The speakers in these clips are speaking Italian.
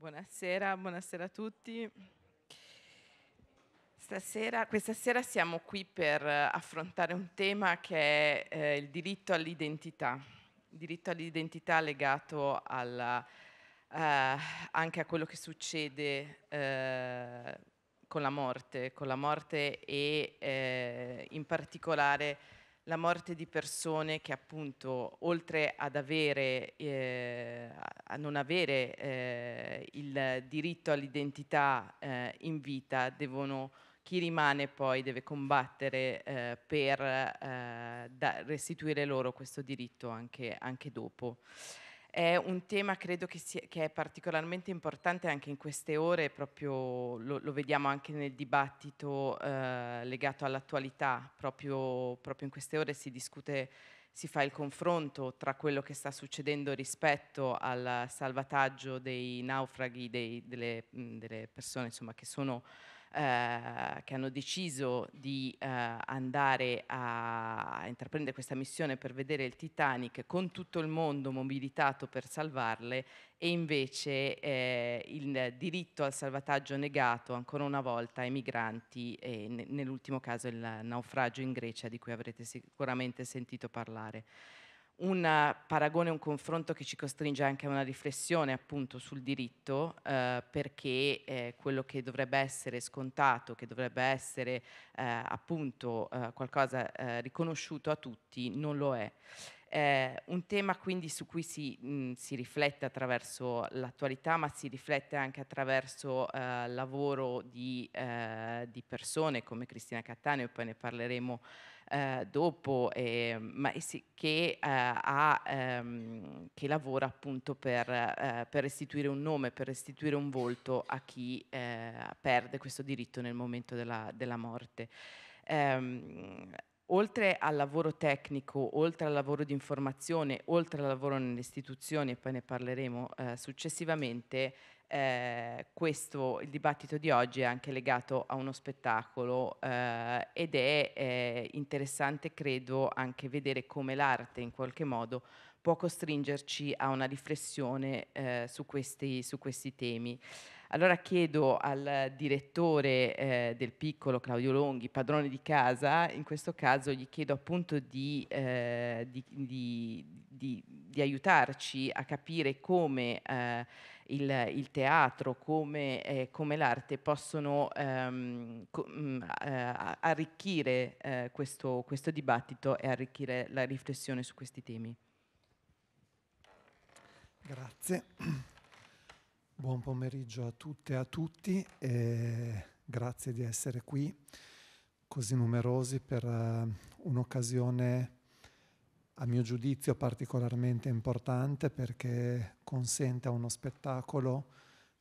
Buonasera, buonasera a tutti. Stasera, questa sera siamo qui per eh, affrontare un tema che è eh, il diritto all'identità, il diritto all'identità legato alla, eh, anche a quello che succede eh, con la morte, con la morte e eh, in particolare la morte di persone che appunto oltre ad avere, eh, a non avere eh, il diritto all'identità eh, in vita, devono, chi rimane poi deve combattere eh, per eh, restituire loro questo diritto anche, anche dopo. È un tema credo che, sia, che, è particolarmente importante anche in queste ore, proprio lo, lo vediamo anche nel dibattito eh, legato all'attualità, proprio, proprio, in queste ore si discute, si fa il confronto tra quello che sta succedendo rispetto al salvataggio dei naufraghi, dei, delle, mh, delle, persone insomma, che sono eh, che hanno deciso di eh, andare a, a intraprendere questa missione per vedere il Titanic con tutto il mondo mobilitato per salvarle e invece eh, il diritto al salvataggio negato ancora una volta ai migranti e nell'ultimo caso il naufragio in Grecia di cui avrete sicuramente sentito parlare un paragone, un confronto che ci costringe anche a una riflessione appunto sul diritto, eh, perché eh, quello che dovrebbe essere scontato, che dovrebbe essere eh, appunto eh, qualcosa eh, riconosciuto a tutti, non lo è. Eh, un tema quindi su cui si, mh, si riflette attraverso l'attualità, ma si riflette anche attraverso il eh, lavoro di, eh, di, persone come Cristina Cattaneo, poi ne parleremo eh, dopo, eh, ma, sì, che, eh, ha, ehm, che, lavora appunto per, eh, per, restituire un nome, per restituire un volto a chi perde questo diritto nel momento della, della morte. Ehm, oltre al lavoro tecnico, oltre al lavoro di informazione, oltre al lavoro nelle istituzioni, e poi ne parleremo eh, successivamente, eh, questo, il dibattito di oggi è anche legato a uno spettacolo eh, ed è eh, interessante, credo, anche vedere come l'arte in qualche modo può costringerci a una riflessione eh, su questi, su, questi, temi. Allora chiedo al direttore eh, del piccolo Claudio Longhi, padrone di casa, in questo caso gli chiedo appunto di, eh, di, di, di aiutarci a capire come il, il teatro come, eh, come, l'arte possono ehm, co- mh, mm, eh, arricchire eh, questo, questo dibattito e arricchire la riflessione su questi temi. Grazie. Buon pomeriggio a tutte e a tutti e grazie di essere qui così numerosi per uh, un'occasione a mio giudizio particolarmente importante perché consente a uno spettacolo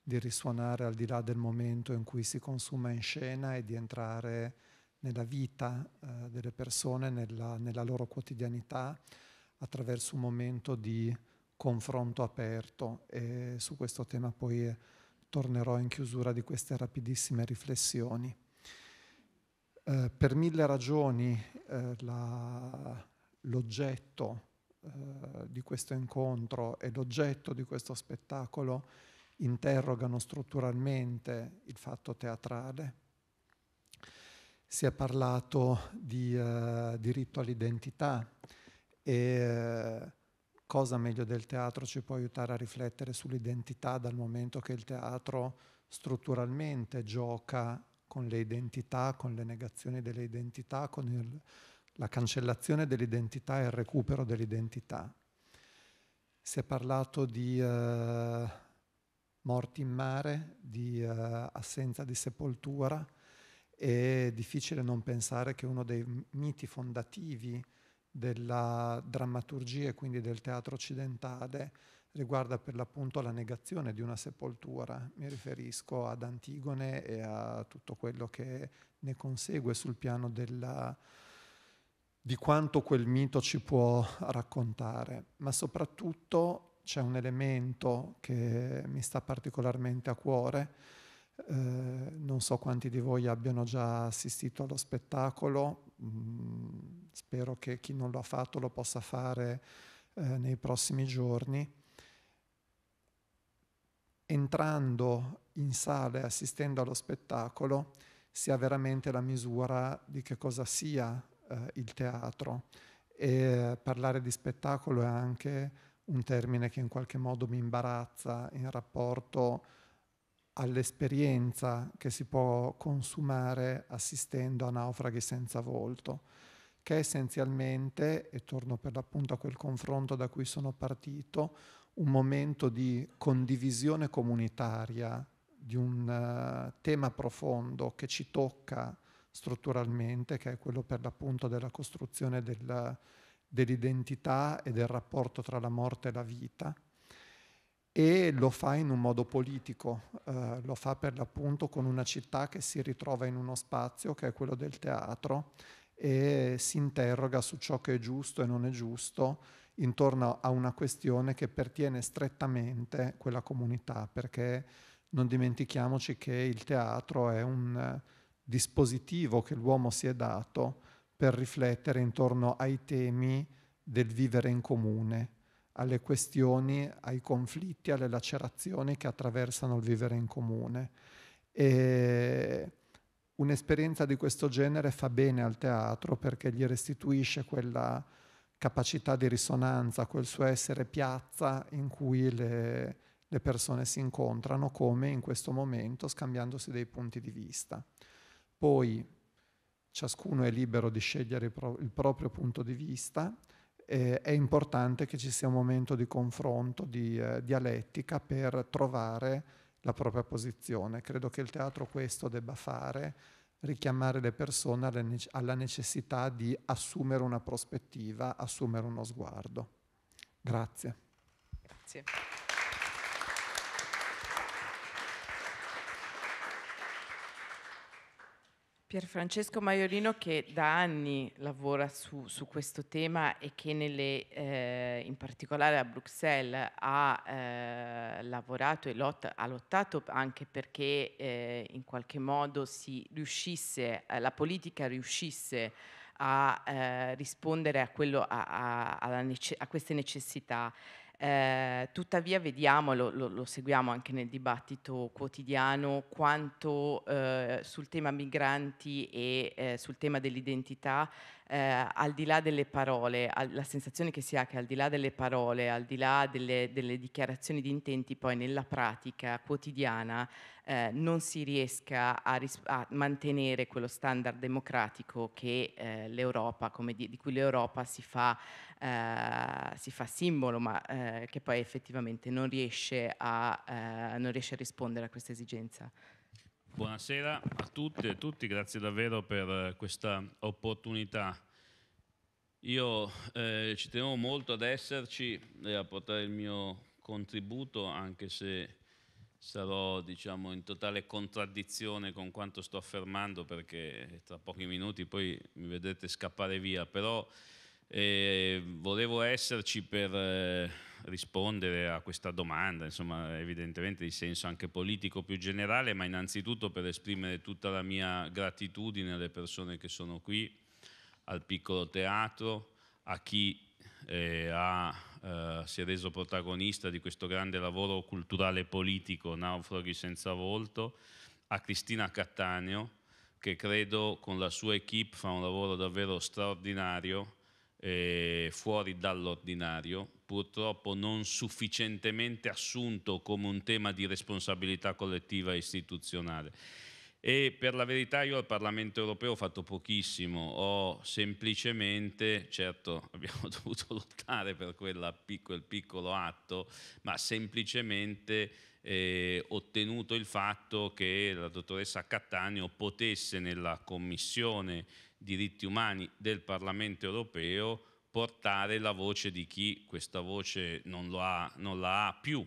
di risuonare al di là del momento in cui si consuma in scena e di entrare nella vita eh, delle persone, nella, nella, loro quotidianità, attraverso un momento di confronto aperto e su questo tema poi tornerò in chiusura di queste rapidissime riflessioni. Eh, per mille ragioni eh, la, l'oggetto eh, di questo incontro e l'oggetto di questo spettacolo interrogano strutturalmente il fatto teatrale. Si è parlato di eh, diritto all'identità e eh, cosa meglio del teatro ci può aiutare a riflettere sull'identità dal momento che il teatro strutturalmente gioca con le identità, con le negazioni delle identità, con il la cancellazione dell'identità e il recupero dell'identità. Si è parlato di eh, morti in mare, di eh, assenza di sepoltura, è difficile non pensare che uno dei miti fondativi della drammaturgia e quindi del teatro occidentale riguarda per l'appunto la negazione di una sepoltura. Mi riferisco ad Antigone e a tutto quello che ne consegue sul piano della di quanto quel mito ci può raccontare, ma soprattutto c'è un elemento che mi sta particolarmente a cuore. Eh, non so quanti di voi abbiano già assistito allo spettacolo, mm, spero che chi non lo ha fatto lo possa fare eh, nei prossimi giorni. Entrando in sale, assistendo allo spettacolo, si ha veramente la misura di che cosa sia eh, il teatro e parlare di spettacolo è anche un termine che in qualche modo mi imbarazza in rapporto all'esperienza che si può consumare assistendo a naufraghi senza volto, che è essenzialmente, e torno per l'appunto a quel confronto da cui sono partito, un momento di condivisione comunitaria di un uh, tema profondo che ci tocca strutturalmente, che è quello per l'appunto della costruzione del, dell'identità e del rapporto tra la morte e la vita, e lo fa in un modo politico, eh, lo fa per l'appunto con una città che si ritrova in uno spazio che è quello del teatro e si interroga su ciò che è giusto e non è giusto intorno a una questione che pertiene strettamente quella comunità, perché non dimentichiamoci che il teatro è un dispositivo che l'uomo si è dato per riflettere intorno ai temi del vivere in comune, alle questioni, ai conflitti, alle lacerazioni che attraversano il vivere in comune. E un'esperienza di questo genere fa bene al teatro perché gli restituisce quella capacità di risonanza, quel suo essere piazza in cui le, le persone si incontrano, come in questo momento, scambiandosi dei punti di vista. Poi ciascuno è libero di scegliere il proprio punto di vista, eh, è importante che ci sia un momento di confronto, di eh, dialettica per trovare la propria posizione. Credo che il teatro questo debba fare, richiamare le persone alla necessità di assumere una prospettiva, assumere uno sguardo. Grazie. Grazie. Pierfrancesco Maiorino che da anni lavora su, su questo tema e che nelle, eh, in particolare a Bruxelles ha eh, lavorato e lot, ha lottato anche perché eh, in qualche modo riuscisse, eh, la politica riuscisse a eh, rispondere a, quello, a, a, nece, a queste necessità. Eh, tuttavia vediamo, lo, lo, lo, seguiamo anche nel dibattito quotidiano, quanto eh, sul tema migranti e eh, sul tema dell'identità, ehm, al di là delle parole, al, la sensazione che si ha che al di là delle parole, al di là delle, delle dichiarazioni di intenti, poi nella pratica quotidiana eh, non si riesca a, ris- a, mantenere quello standard democratico che, eh, di-, di, cui l'Europa si fa, eh, si fa simbolo, ma eh, che poi effettivamente non riesce, a, eh, non riesce a rispondere a questa esigenza. Buonasera a tutte e a tutti, grazie davvero per eh, questa opportunità. Io eh, ci tenevo molto ad esserci e a portare il mio contributo, anche se sarò diciamo, in totale contraddizione con quanto sto affermando perché tra pochi minuti poi mi vedrete scappare via, però eh, volevo esserci per eh, rispondere a questa domanda, insomma evidentemente di senso anche politico più generale, ma innanzitutto per esprimere tutta la mia gratitudine alle persone che sono qui, al piccolo teatro, a chi eh, ha eh, si è reso protagonista di questo grande lavoro culturale e politico, Naufraghi senza volto, a Cristina Cattaneo, che credo con la sua equip fa un lavoro davvero straordinario, eh, fuori dall'ordinario, purtroppo non sufficientemente assunto come un tema di responsabilità collettiva e istituzionale e per la verità io al Parlamento europeo ho fatto pochissimo, ho semplicemente, certo abbiamo dovuto lottare per quel piccolo, atto, ma semplicemente eh, ottenuto il fatto che la dottoressa Cattaneo potesse nella Commissione diritti umani del Parlamento europeo portare la voce di chi questa voce non, ha, non la ha più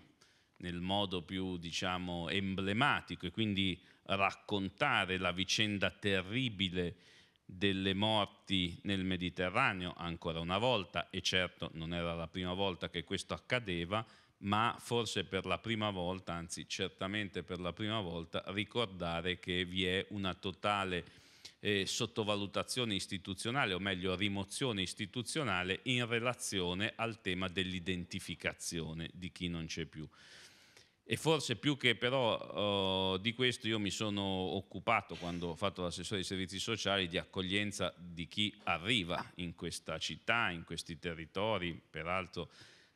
nel modo più diciamo, emblematico e quindi raccontare la vicenda terribile delle morti nel Mediterraneo ancora una volta e certo non era la prima volta che questo accadeva, ma forse per la prima volta, anzi certamente per la prima volta, ricordare che vi è una totale eh, sottovalutazione istituzionale, o meglio rimozione istituzionale, in relazione al tema dell'identificazione di chi non c'è più. E forse più che però uh, di questo io mi sono occupato quando ho fatto l'assessore dei servizi sociali di accoglienza di chi arriva in questa città, in questi territori, peraltro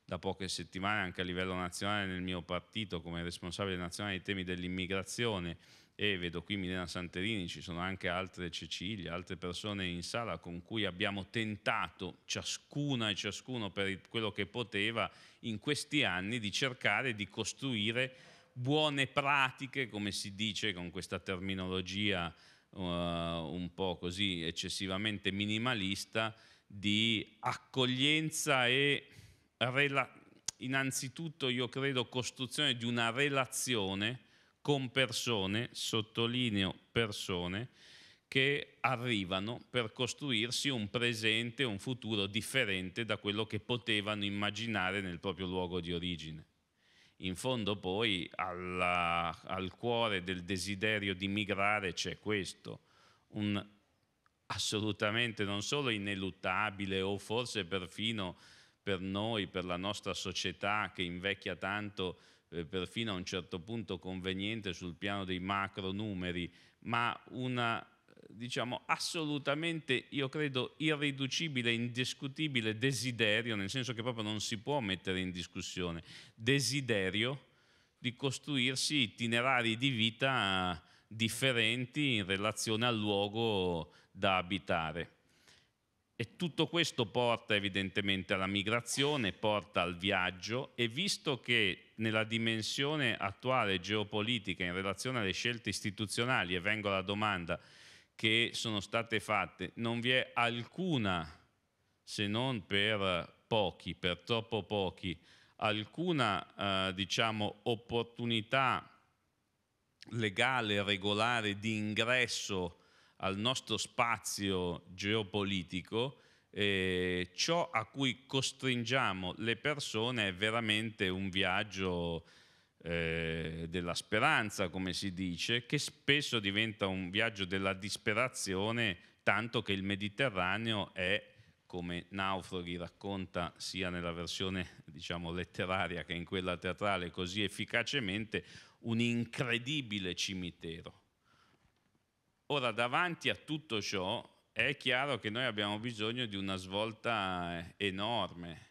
da poche settimane anche a livello nazionale nel mio partito come responsabile nazionale dei temi dell'immigrazione e vedo qui Milena Santerini, ci sono anche altre Cecilia, altre persone in sala con cui abbiamo tentato ciascuna e ciascuno per quello che poteva in questi anni di cercare di costruire buone pratiche, come si dice con questa terminologia uh, un po' così eccessivamente minimalista, di accoglienza e innanzitutto io credo costruzione di una relazione con persone, sottolineo persone, che arrivano per costruirsi un presente, un futuro differente da quello che potevano immaginare nel proprio luogo di origine. In fondo poi alla, al cuore del desiderio di migrare c'è questo, un assolutamente non solo ineluttabile o forse perfino per noi, per la nostra società che invecchia tanto, eh, perfino a un certo punto conveniente sul piano dei macro numeri, ma una diciamo assolutamente io credo irriducibile, indiscutibile desiderio, nel senso che proprio non si può mettere in discussione, desiderio di costruirsi itinerari di vita differenti in relazione al luogo da abitare. E tutto questo porta evidentemente alla migrazione, porta al viaggio e visto che nella dimensione attuale geopolitica in relazione alle scelte istituzionali, e vengo alla domanda, che sono state fatte, non vi è alcuna, se non per pochi, per troppo pochi, alcuna eh, diciamo, opportunità legale, regolare di ingresso al nostro spazio geopolitico, eh, ciò a cui costringiamo le persone è veramente un viaggio eh, della speranza, come si dice, che spesso diventa un viaggio della disperazione, tanto che il Mediterraneo è, come Naufroghi racconta sia nella versione diciamo, letteraria che in quella teatrale così efficacemente, un incredibile cimitero Ora, davanti a tutto ciò, è chiaro che noi abbiamo bisogno di una svolta eh, enorme,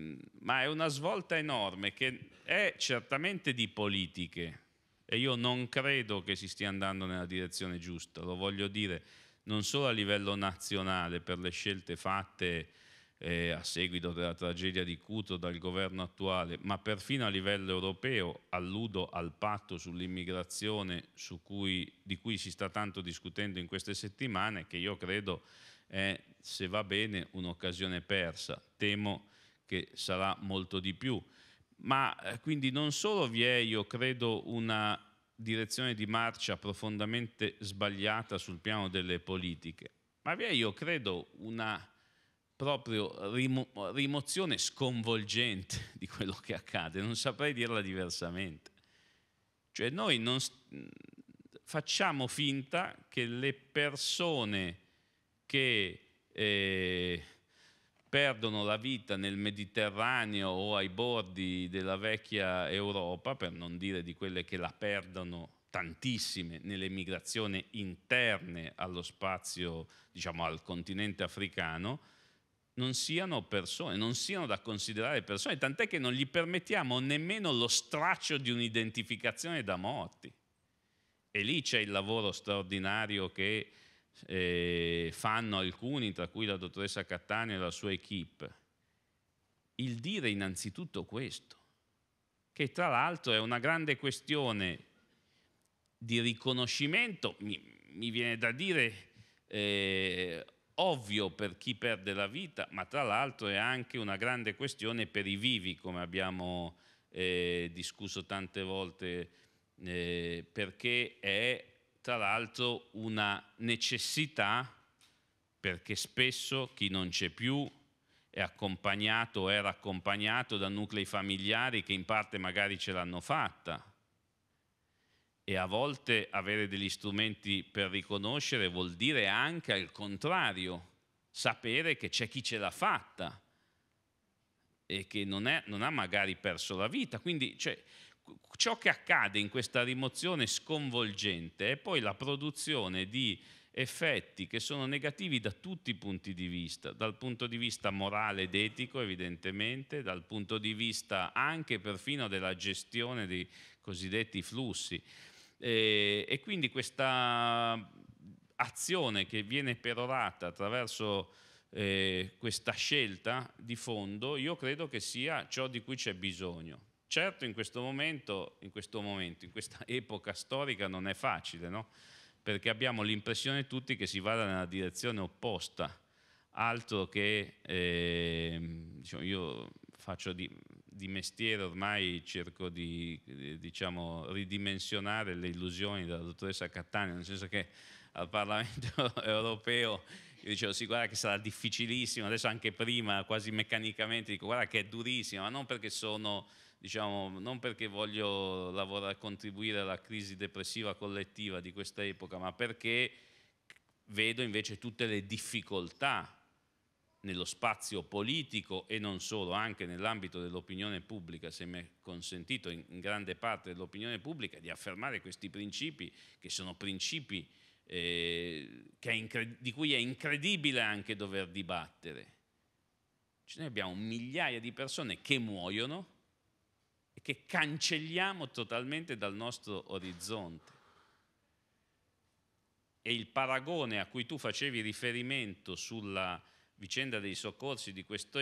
mm, ma è una svolta enorme che è certamente di politiche e io non credo che si stia andando nella direzione giusta, lo voglio dire non solo a livello nazionale per le scelte fatte eh, a seguito della tragedia di Cuto dal governo attuale, ma perfino a livello europeo, alludo al patto sull'immigrazione su di cui si sta tanto discutendo in queste settimane, che io credo è, se va bene, un'occasione persa. Temo che sarà molto di più. Ma eh, quindi non solo vi è, io credo, una direzione di marcia profondamente sbagliata sul piano delle politiche, ma vi è, io credo, una proprio rimo- rimozione sconvolgente di quello che accade, non saprei dirla diversamente. Cioè noi non facciamo finta che le persone che eh, perdono la vita nel Mediterraneo o ai bordi della vecchia Europa, per non dire di quelle che la perdono tantissime nelle migrazioni interne allo spazio, diciamo al continente africano, non siano persone, non siano da considerare persone, tant'è che non gli permettiamo nemmeno lo straccio di un'identificazione da morti. E lì c'è il lavoro straordinario che eh, fanno alcuni, tra cui la dottoressa Cattaneo e la sua equip. Il dire innanzitutto questo, che tra l'altro è una grande questione di riconoscimento, mi, mi viene da dire... Eh, ovvio per chi perde la vita, ma tra l'altro è anche una grande questione per i vivi, come abbiamo eh, discusso tante volte, eh, perché è tra l'altro una necessità, perché spesso chi non c'è più è accompagnato o era accompagnato da nuclei familiari che in parte magari ce l'hanno fatta e a volte avere degli strumenti per riconoscere vuol dire anche al contrario, sapere che c'è chi ce l'ha fatta e che non, è, non ha magari perso la vita. Quindi cioè, ciò che accade in questa rimozione sconvolgente è poi la produzione di effetti che sono negativi da tutti i punti di vista, dal punto di vista morale ed etico evidentemente, dal punto di vista anche perfino della gestione dei cosiddetti flussi. E, eh, e quindi questa azione che viene perorata attraverso eh, questa scelta di fondo, io credo che sia ciò di cui c'è bisogno. Certo in questo momento, in, questo momento, in questa epoca storica non è facile, no? perché abbiamo l'impressione tutti che si vada nella direzione opposta, altro che, eh, diciamo, io faccio di, di mestiere ormai cerco di eh, diciamo, ridimensionare le illusioni della dottoressa Cattaneo, nel senso che al Parlamento europeo io dicevo sì guarda che sarà difficilissimo, adesso anche prima quasi meccanicamente dico guarda che è durissimo, ma non perché sono diciamo, non perché voglio lavorare, contribuire alla crisi depressiva collettiva di questa epoca, ma perché vedo invece tutte le difficoltà nello spazio politico e non solo, anche nell'ambito dell'opinione pubblica, se mi è consentito, in grande parte dell'opinione pubblica, di affermare questi principi, che sono principi eh, che di cui è incredibile anche dover dibattere. Cioè, noi abbiamo migliaia di persone che muoiono e che cancelliamo totalmente dal nostro orizzonte. E il paragone a cui tu facevi riferimento sulla vicenda dei soccorsi di, questo,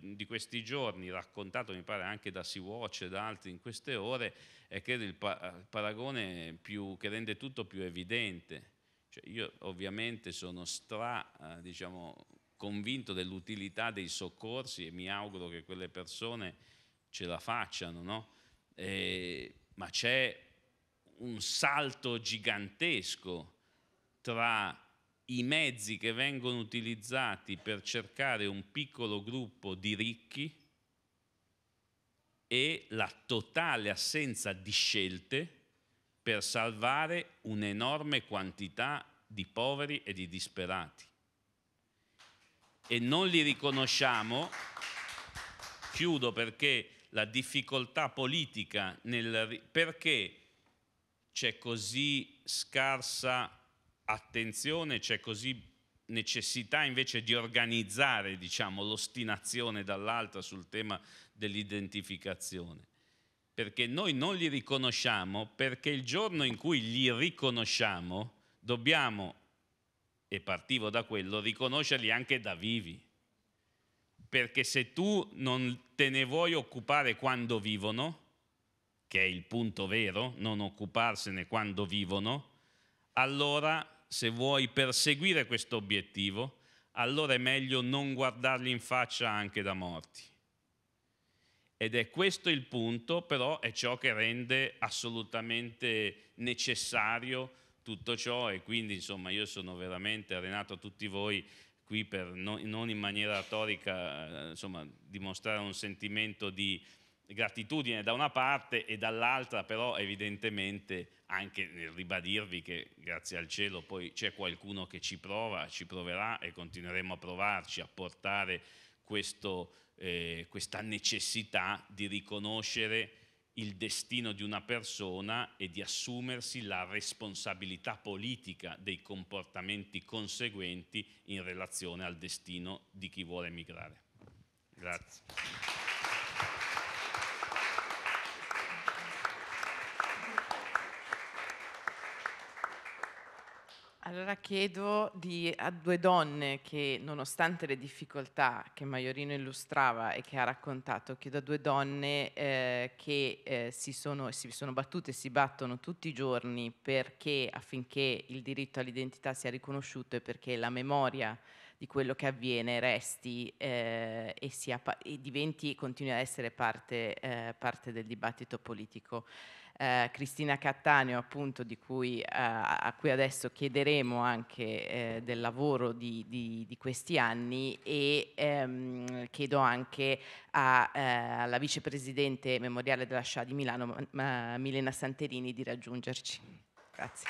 di questi giorni, raccontato mi pare anche da Sea-Watch e da altri in queste ore, è credo il paragone più, che rende tutto più evidente. Cioè io ovviamente sono stra, eh, diciamo, convinto dell'utilità dei soccorsi e mi auguro che quelle persone ce la facciano, no? e, ma c'è un salto gigantesco tra i mezzi che vengono utilizzati per cercare un piccolo gruppo di ricchi e la totale assenza di scelte per salvare un'enorme quantità di poveri e di disperati. E non li riconosciamo, chiudo perché la difficoltà politica nel... perché c'è così scarsa attenzione, c'è così necessità invece di organizzare diciamo, l'ostinazione dall'altra sul tema dell'identificazione, perché noi non li riconosciamo, perché il giorno in cui li riconosciamo dobbiamo, e partivo da quello, riconoscerli anche da vivi, perché se tu non te ne vuoi occupare quando vivono, che è il punto vero, non occuparsene quando vivono, allora se vuoi perseguire questo obiettivo, allora è meglio non guardarli in faccia anche da morti. Ed è questo il punto, però è ciò che rende assolutamente necessario tutto ciò e quindi insomma io sono veramente arenato a tutti voi qui per non in maniera retorica, eh, insomma, dimostrare un sentimento di gratitudine da una parte e dall'altra però evidentemente anche nel ribadirvi che grazie al cielo poi c'è qualcuno che ci prova, ci proverà e continueremo a provarci, a portare questo, eh, questa necessità di riconoscere il destino di una persona e di assumersi la responsabilità politica dei comportamenti conseguenti in relazione al destino di chi vuole emigrare. Grazie. Allora chiedo di- a due donne che, nonostante le difficoltà che Maiorino illustrava e che ha raccontato, chiedo a due donne eh, che eh, si, sono, si sono battute e si battono tutti i giorni perché affinché il diritto all'identità sia riconosciuto e perché la memoria di quello che avviene resti eh, e, sia, e diventi, continui a essere parte, eh, parte del dibattito politico eh, Cristina Cattaneo appunto cui, eh, a cui adesso chiederemo anche eh, del lavoro di, di, di, questi anni e ehm, chiedo anche a, eh, alla vicepresidente memoriale della Scià di Milano ma, ma, Milena Santerini di raggiungerci. Grazie.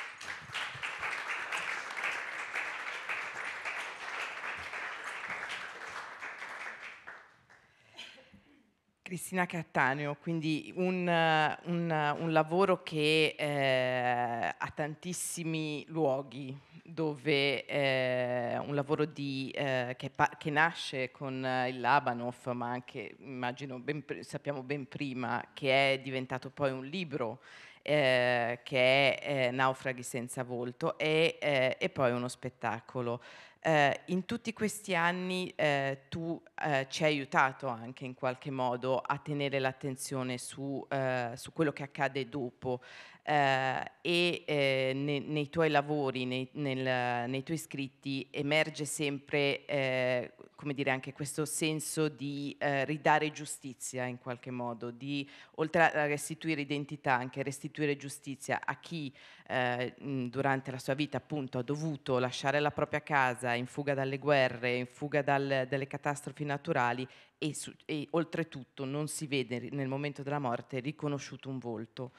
Cristina Cattaneo, quindi un, un, un lavoro che eh, ha tantissimi luoghi, dove eh, un lavoro di, eh, che, che, nasce con il Labanov, ma anche immagino ben sappiamo ben prima, che è diventato poi un libro. Eh, che è eh, Naufraghi senza volto e, eh, e poi uno spettacolo. Eh, in tutti questi anni eh, tu eh, ci hai aiutato anche in qualche modo a tenere l'attenzione su, eh, su quello che accade dopo eh, e eh, ne, nei tuoi lavori, nei, nel, nei, tuoi scritti emerge sempre eh, come dire, anche questo senso di eh, ridare giustizia in qualche modo, di oltre a restituire identità, anche restituire giustizia a chi eh, durante la sua vita appunto ha dovuto lasciare la propria casa in fuga dalle guerre, in fuga dal, dalle catastrofi naturali e, su, e oltretutto non si vede nel momento della morte riconosciuto un volto.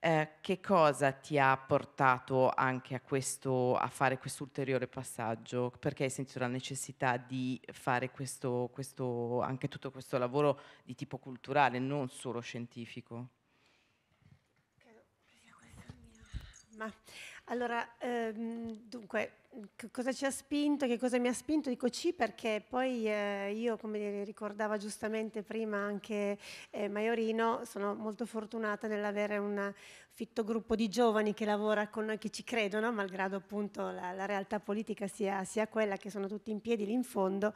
Eh, che cosa ti ha portato anche a, questo, a fare questo ulteriore passaggio? Perché hai sentito la necessità di fare questo, questo, anche tutto questo lavoro di tipo culturale, non solo scientifico? Ma allora, ehm, dunque, cosa ci ha spinto, che cosa mi ha spinto? Dico C perché poi eh, io, come ricordava giustamente prima anche eh, Maiorino, sono molto fortunata nell'avere un fitto gruppo di giovani che lavora con noi, che ci credono, malgrado appunto la, la realtà politica sia, sia, quella che sono tutti in piedi lì in fondo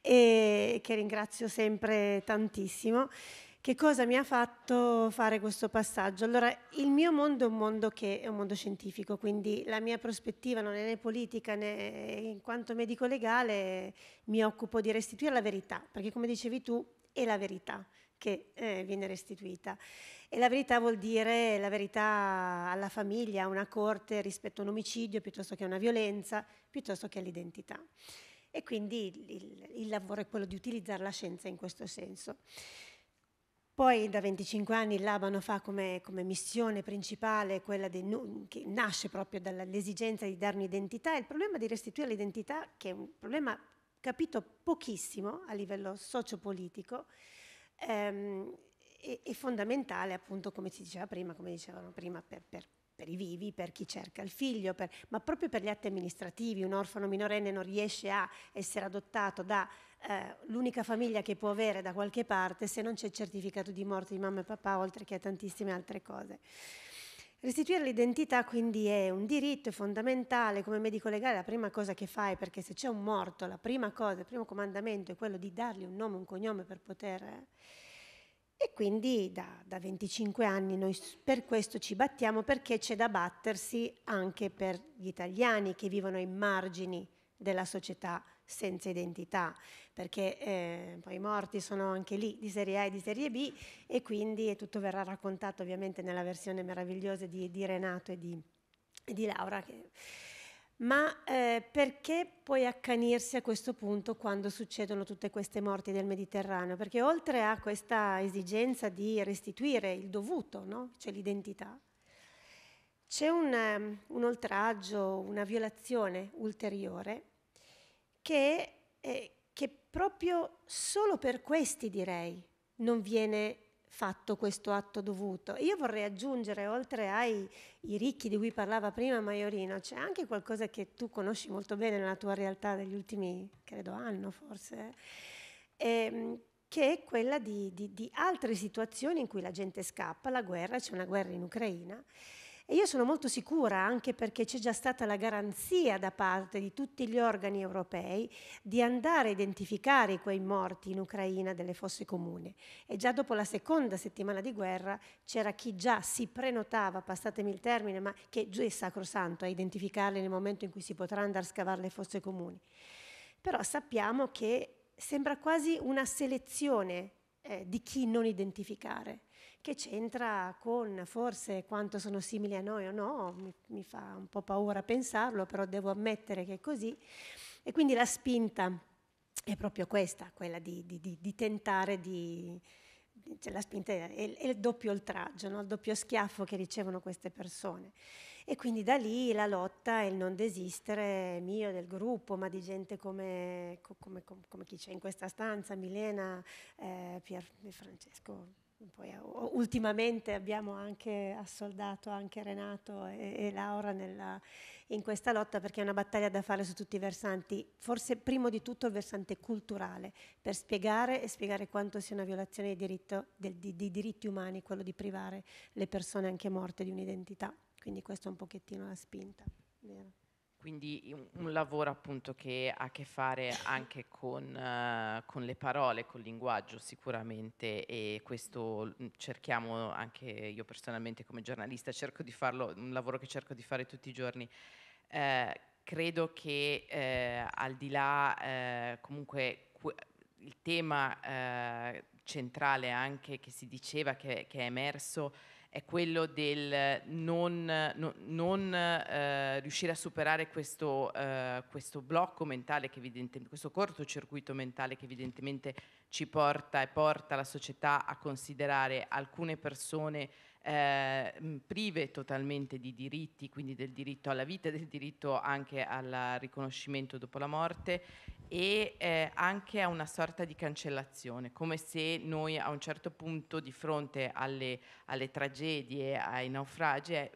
e che ringrazio sempre tantissimo. Che cosa mi ha fatto fare questo passaggio? Allora, il mio mondo è un mondo che è un mondo scientifico, quindi la mia prospettiva non è né politica né in quanto medico legale mi occupo di restituire la verità, perché come dicevi tu è la verità che eh, viene restituita. E la verità vuol dire la verità alla famiglia, a una corte rispetto a un omicidio, piuttosto che a una violenza, piuttosto che all'identità. E quindi il, il, il lavoro è quello di utilizzare la scienza in questo senso. Poi da 25 anni il Labano fa come, come missione principale quella di, che nasce proprio dall'esigenza di dare un'identità e il problema di restituire l'identità, che è un problema capito pochissimo a livello sociopolitico, ehm, è, è, fondamentale appunto come si diceva prima, come dicevano prima, per, per, per i vivi, per chi cerca il figlio, per, ma proprio per gli atti amministrativi. Un orfano minorenne non riesce a essere adottato da eh, l'unica famiglia che può avere da qualche parte se non c'è il certificato di morte di mamma e papà, oltre che a tantissime altre cose. Restituire l'identità quindi è un diritto, è fondamentale, come medico legale la prima cosa che fai, perché se c'è un morto, la prima cosa, il primo comandamento è quello di dargli un nome, un cognome per poter... Eh, e quindi da, da 25 anni noi per questo ci battiamo, perché c'è da battersi anche per gli italiani che vivono ai margini della società senza identità, perché eh, poi i morti sono anche lì di serie A e di serie B e quindi tutto verrà raccontato ovviamente nella versione meravigliosa di, di Renato e di, e di Laura. Che... Ma eh, perché poi accanirsi a questo punto quando succedono tutte queste morti del Mediterraneo? Perché oltre a questa esigenza di restituire il dovuto, no? cioè l'identità, c'è un, um, un oltraggio, una violazione ulteriore che, eh, che proprio solo per questi, direi, non viene fatto questo atto dovuto. Io vorrei aggiungere, oltre ai ricchi di cui parlava prima Maiorino, c'è anche qualcosa che tu conosci molto bene nella tua realtà degli ultimi, credo, anno forse, ehm, che è quella di, di, di altre situazioni in cui la gente scappa, la guerra, c'è una guerra in Ucraina, e io sono molto sicura, anche perché c'è già stata la garanzia da parte di tutti gli organi europei di andare a identificare quei morti in Ucraina delle fosse comuni. E già dopo la seconda settimana di guerra c'era chi già si prenotava, passatemi il termine, ma che giù è sacrosanto a identificarli nel momento in cui si potrà andare a scavare le fosse comuni. Però sappiamo che sembra quasi una selezione eh, di chi non identificare che c'entra con forse quanto sono simili a noi o no, mi, mi fa un po' paura pensarlo, però devo ammettere che è così. E quindi la spinta è proprio questa, quella di, di, di, di tentare di... Cioè la spinta è, è il doppio oltraggio, no? il doppio schiaffo che ricevono queste persone. E quindi da lì la lotta e il non desistere mio, del gruppo, ma di gente come, come, come, come chi c'è in questa stanza, Milena, eh, Pier, Francesco, poi, eh, ultimamente abbiamo anche assoldato anche Renato e, e Laura nella, in questa lotta perché è una battaglia da fare su tutti i versanti, forse prima di tutto il versante culturale, per spiegare e spiegare quanto sia una violazione di, diritto, del, di, di diritti umani quello di privare le persone anche morte di un'identità. Quindi questo è un pochettino la spinta. Vero? Quindi un lavoro appunto che ha a che fare anche con, eh, con, le parole, col linguaggio sicuramente e questo cerchiamo anche io personalmente come giornalista, cerco di farlo, un lavoro che cerco di fare tutti i giorni. Eh, credo che eh, al di là eh, comunque il tema eh, centrale anche che si diceva che, che è emerso è quello del non, no, non eh, riuscire a superare questo, eh, questo blocco mentale, questo cortocircuito mentale che evidentemente ci porta e porta la società a considerare alcune persone eh, prive totalmente di diritti, quindi del diritto alla vita, del diritto anche al riconoscimento dopo la morte e eh, anche a una sorta di cancellazione, come se noi a un certo punto di fronte alle, alle tragedie, ai naufragi, eh,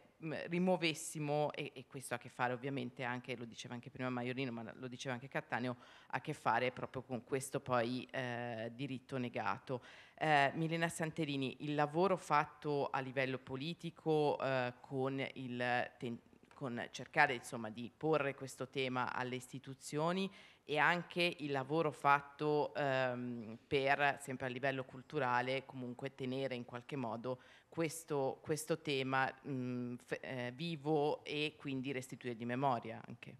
rimuovessimo, e, e, questo ha a che fare ovviamente anche, lo diceva anche prima Maiorino, ma lo diceva anche Cattaneo, ha a che fare proprio con questo poi eh, diritto negato. Eh, Milena Santerini, il lavoro fatto a livello politico eh, con il ten- con cercare insomma, di porre questo tema alle istituzioni e anche il lavoro fatto ehm, per, sempre a livello culturale, comunque tenere in qualche modo questo, questo tema mh, mhmm, f- eh, vivo e quindi restituire di memoria anche.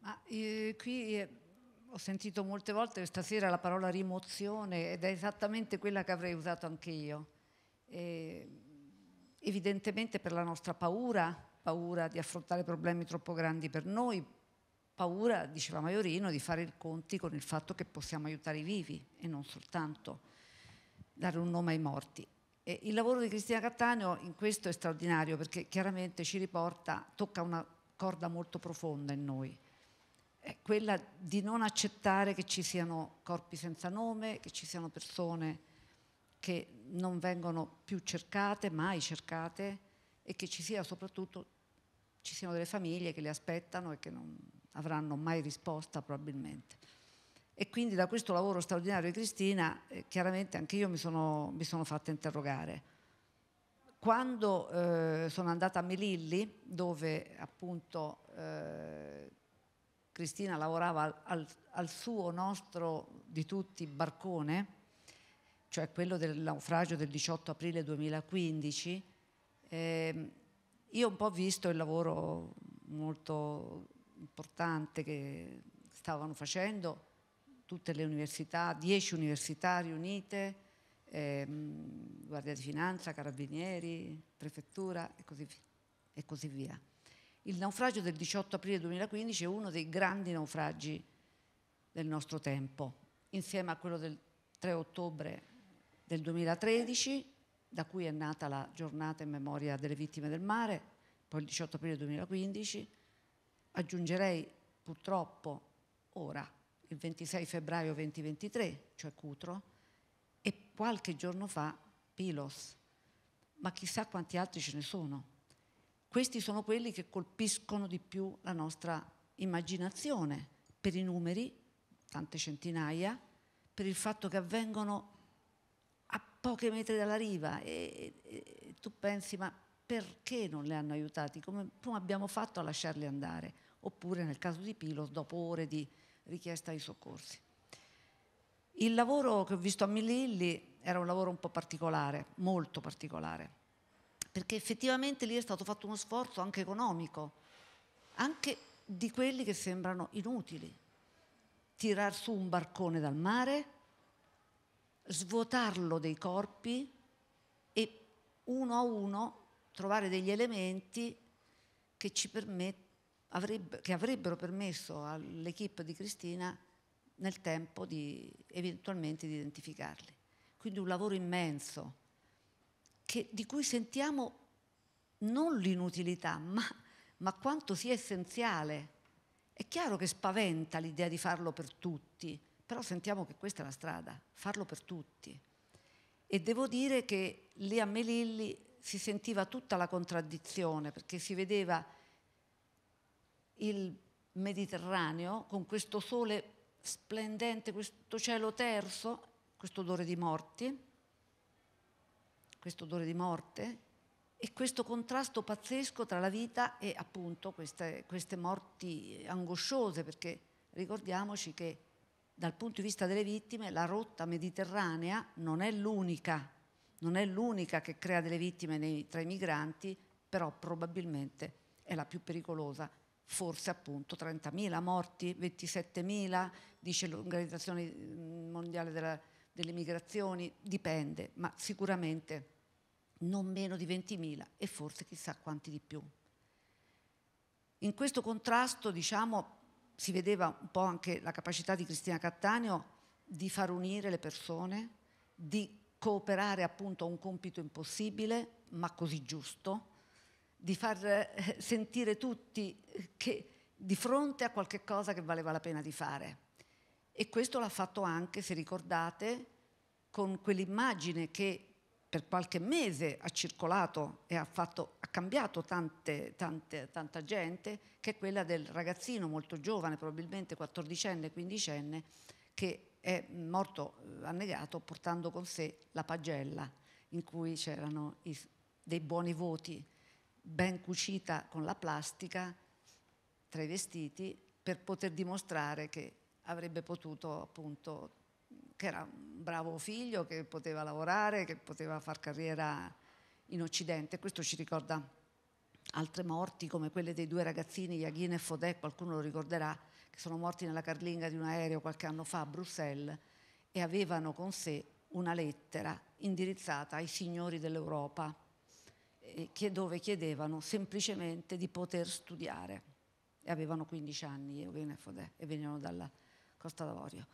Ma eh, qui eh, ho sentito molte volte stasera la parola rimozione ed è esattamente quella che avrei usato anche io. evidentemente per la nostra paura, paura di affrontare problemi troppo grandi per noi, paura, diceva Maiorino, di fare i conti con il fatto che possiamo aiutare i vivi e non soltanto dare un nome ai morti. E il lavoro di Cristina Cattaneo in questo è straordinario perché chiaramente ci riporta, tocca una corda molto profonda in noi, è quella di non accettare che ci siano corpi senza nome, che ci siano persone che non vengono più cercate, mai cercate, e che ci sia soprattutto ci siano delle famiglie che le aspettano e che non, avranno mai risposta probabilmente. E quindi da questo lavoro straordinario di Cristina, eh, chiaramente anche io mi sono, mi sono fatta interrogare. Quando eh, sono andata a Melilli, dove appunto eh, Cristina lavorava al, al, al, suo nostro di tutti barcone, cioè quello del naufragio del 18 aprile 2015, ehm, io ho un po' visto il lavoro molto importante che stavano facendo tutte le università, 10 università riunite, ehm, Guardia di Finanza, Carabinieri, Prefettura e così, e così via. Il naufragio del 18 aprile 2015 è uno dei grandi naufragi del nostro tempo, insieme a quello del 3 ottobre del 2013, da cui è nata la giornata in memoria delle vittime del mare, poi il 18 aprile 2015, aggiungerei purtroppo ora, il 26 febbraio 2023, cioè Cutro, e qualche giorno fa Pilos, ma chissà quanti altri ce ne sono. Questi sono quelli che colpiscono di più la nostra immaginazione per i numeri, tante centinaia, per il fatto che avvengono a pochi metri dalla riva e, e, e tu pensi ma perché non le hanno aiutati? Come, come abbiamo fatto a lasciarli andare? oppure nel caso di Pilos dopo ore di richiesta ai soccorsi. Il lavoro che ho visto a Mililli era un lavoro un po' particolare, molto particolare, perché effettivamente lì è stato fatto uno sforzo anche economico, anche di quelli che sembrano inutili. Tirar su un barcone dal mare, svuotarlo dei corpi e uno a uno trovare degli elementi che ci permettono avrebbe, che avrebbero permesso all'equipe di Cristina nel tempo di eventualmente di identificarli. Quindi un lavoro immenso che, di cui sentiamo non l'inutilità, ma, ma quanto sia essenziale. È chiaro che spaventa l'idea di farlo per tutti, però sentiamo che questa è la strada, farlo per tutti. E devo dire che lì a Melilli si sentiva tutta la contraddizione, perché si vedeva il Mediterraneo con questo sole splendente, questo cielo terzo, questo odore di morti, questo odore di morte e questo contrasto pazzesco tra la vita e appunto queste, queste morti angosciose, perché ricordiamoci che dal punto di vista delle vittime la rotta mediterranea non è l'unica, non è l'unica che crea delle vittime nei, tra i migranti, però probabilmente è la più pericolosa forse appunto 30.000 morti, 27.000, dice l'Organizzazione Mondiale della, delle Migrazioni, dipende, ma sicuramente non meno di 20.000 e forse chissà quanti di più. In questo contrasto, diciamo, si vedeva un po' anche la capacità di Cristina Cattaneo di far unire le persone, di cooperare appunto a un compito impossibile, ma così giusto, di far eh, sentire tutti che di fronte a qualche cosa che valeva la pena di fare. E questo l'ha fatto anche, se ricordate, con quell'immagine che per qualche mese ha circolato e ha, fatto, ha cambiato tante, tante, tanta gente, che è quella del ragazzino molto giovane, probabilmente 14enne, 15enne, che è morto eh, annegato portando con sé la pagella in cui c'erano dei buoni voti ben cucita con la plastica tra i vestiti per poter dimostrare che avrebbe potuto appunto che era un bravo figlio, che poteva lavorare, che poteva far carriera in Occidente. Questo ci ricorda altre morti come quelle dei due ragazzini Yaghin e Fodè, qualcuno lo ricorderà, che sono morti nella carlinga di un aereo qualche anno fa a Bruxelles e avevano con sé una lettera indirizzata ai signori dell'Europa eh, dove chiedevano semplicemente di poter studiare e avevano 15 anni e venivano dalla Costa d'Avorio.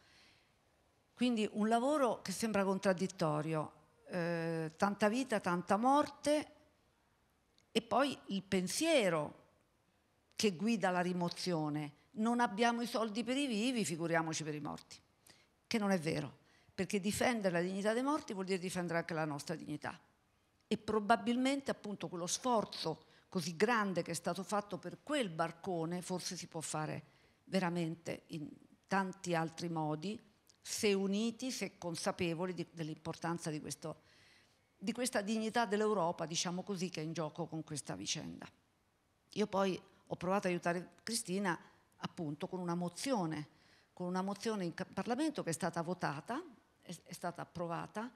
Quindi un lavoro che sembra contraddittorio, eh, tanta vita, tanta morte e poi il pensiero che guida la rimozione. Non abbiamo i soldi per i vivi, figuriamoci per i morti, che non è vero, perché difendere la dignità dei morti vuol dire difendere anche la nostra dignità e probabilmente appunto quello sforzo così grande che è stato fatto per quel barcone forse si può fare veramente in tanti altri modi se uniti, se consapevoli di, dell'importanza di, questo, di questa dignità dell'Europa, diciamo così, che è in gioco con questa vicenda. Io poi ho provato ad aiutare Cristina appunto con una mozione, con una mozione in Parlamento che è stata votata, è, è stata approvata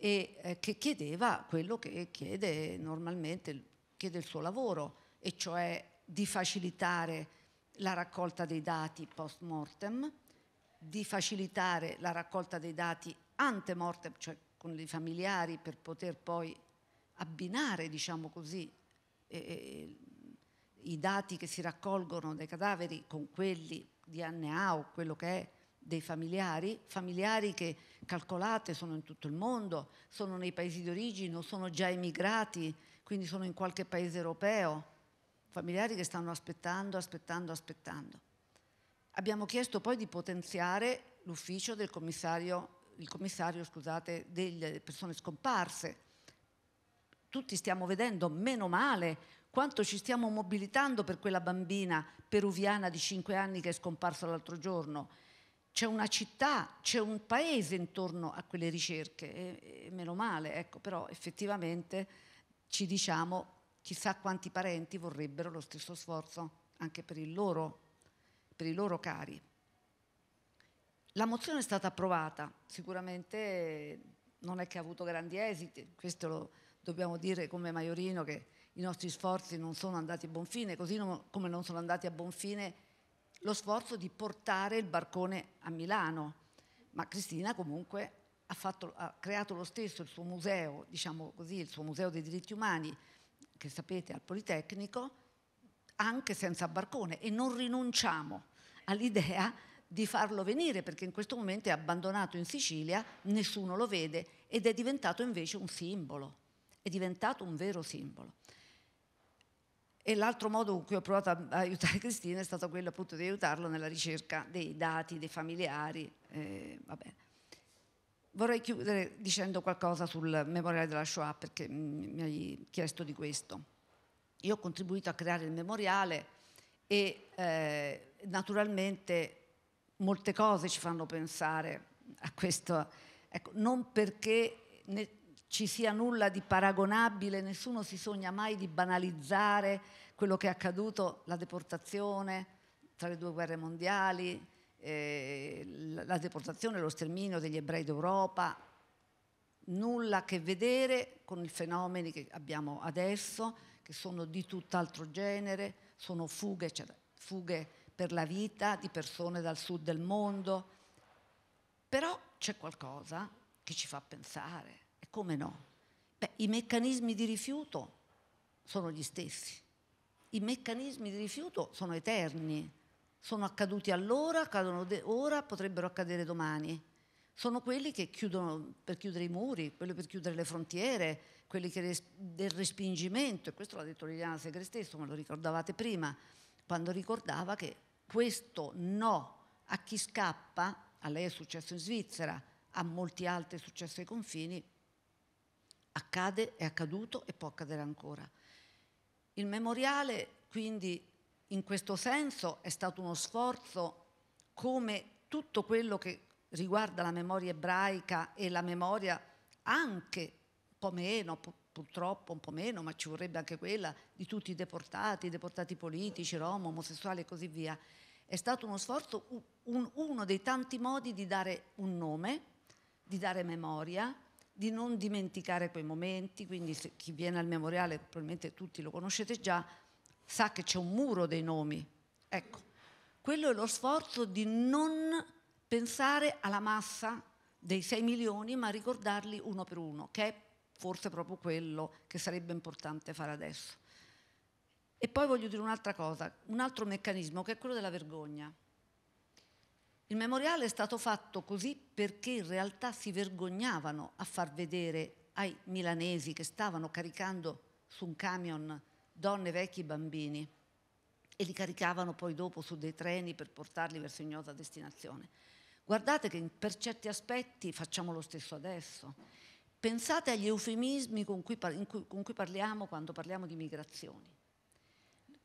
e eh, che chiedeva quello che chiede normalmente chiede il suo lavoro, e cioè di facilitare la raccolta dei dati post mortem, di facilitare la raccolta dei dati ante mortem, cioè con i familiari per poter poi abbinare, diciamo così, eh, i dati che si raccolgono dai cadaveri con quelli di DNA o quello che è dei familiari, familiari che calcolate sono in tutto il mondo, sono nei paesi di origine o sono già emigrati, quindi sono in qualche paese europeo, familiari che stanno aspettando, aspettando, aspettando. Abbiamo chiesto poi di potenziare l'ufficio del commissario, il commissario scusate, delle persone scomparse. Tutti stiamo vedendo, meno male, quanto ci stiamo mobilitando per quella bambina peruviana di 5 anni che è scomparsa l'altro giorno c'è una città, c'è un paese intorno a quelle ricerche, e, e meno male, ecco, però effettivamente ci diciamo chissà quanti parenti vorrebbero lo stesso sforzo anche per, loro, per i loro cari. La mozione è stata approvata, sicuramente non è che ha avuto grandi esiti, questo lo dobbiamo dire come Maiorino che i nostri sforzi non sono andati a buon fine, così come non sono andati a buon fine lo sforzo di portare il barcone a Milano, ma Cristina comunque ha, fatto, ha creato lo stesso il suo museo, diciamo così, il suo museo dei diritti umani, che sapete al Politecnico, anche senza barcone e non rinunciamo all'idea di farlo venire perché in questo momento è abbandonato in Sicilia, nessuno lo vede ed è diventato invece un simbolo, è diventato un vero simbolo. E l'altro modo in cui ho provato a aiutare Cristina è stato quello appunto di aiutarlo nella ricerca dei dati, dei familiari. Eh, Vorrei chiudere dicendo qualcosa sul memoriale della Shoah perché mm, mi hai chiesto di questo. Io ho contribuito a creare il memoriale e eh, naturalmente molte cose ci fanno pensare a questo. Ecco, non perché ci sia nulla di paragonabile, nessuno si sogna mai di banalizzare quello che è accaduto, la deportazione tra le due guerre mondiali, eh, la deportazione, lo sterminio degli ebrei d'Europa, nulla a che vedere con i fenomeni che abbiamo adesso, che sono di tutt'altro genere, sono fughe, cioè, fughe per la vita di persone dal sud del mondo. Però c'è qualcosa che ci fa pensare come no? Beh, I meccanismi di rifiuto sono gli stessi. I meccanismi di rifiuto sono eterni, sono accaduti allora, accadono ora, potrebbero accadere domani. Sono quelli che chiudono per chiudere i muri, quelli per chiudere le frontiere, quelli res- del respingimento, e questo l'ha detto Liliana Segre stesso, me lo ricordavate prima, quando ricordava che questo no a chi scappa, a lei è successo in Svizzera, a molti altri è successo ai confini, accade, è accaduto e può accadere ancora. Il memoriale quindi in questo senso è stato uno sforzo come tutto quello che riguarda la memoria ebraica e la memoria anche un po' meno, purtroppo un po' meno, ma ci vorrebbe anche quella di tutti i deportati, i deportati politici, rom, omosessuali e così via. È stato uno sforzo, un, uno dei tanti modi di dare un nome, di dare memoria, di non dimenticare quei momenti, quindi chi viene al memoriale, probabilmente tutti lo conoscete già, sa che c'è un muro dei nomi. Ecco, quello è lo sforzo di non pensare alla massa dei 6 milioni, ma ricordarli uno per uno, che è forse proprio quello che sarebbe importante fare adesso. E poi voglio dire un'altra cosa, un altro meccanismo che è quello della vergogna. Il memoriale è stato fatto così perché in realtà si vergognavano a far vedere ai milanesi che stavano caricando su un camion donne, vecchi, e bambini e li caricavano poi dopo su dei treni per portarli verso ignota destinazione. Guardate che per certi aspetti facciamo lo stesso adesso. Pensate agli eufemismi con cui, cui, con cui parliamo quando parliamo di migrazioni.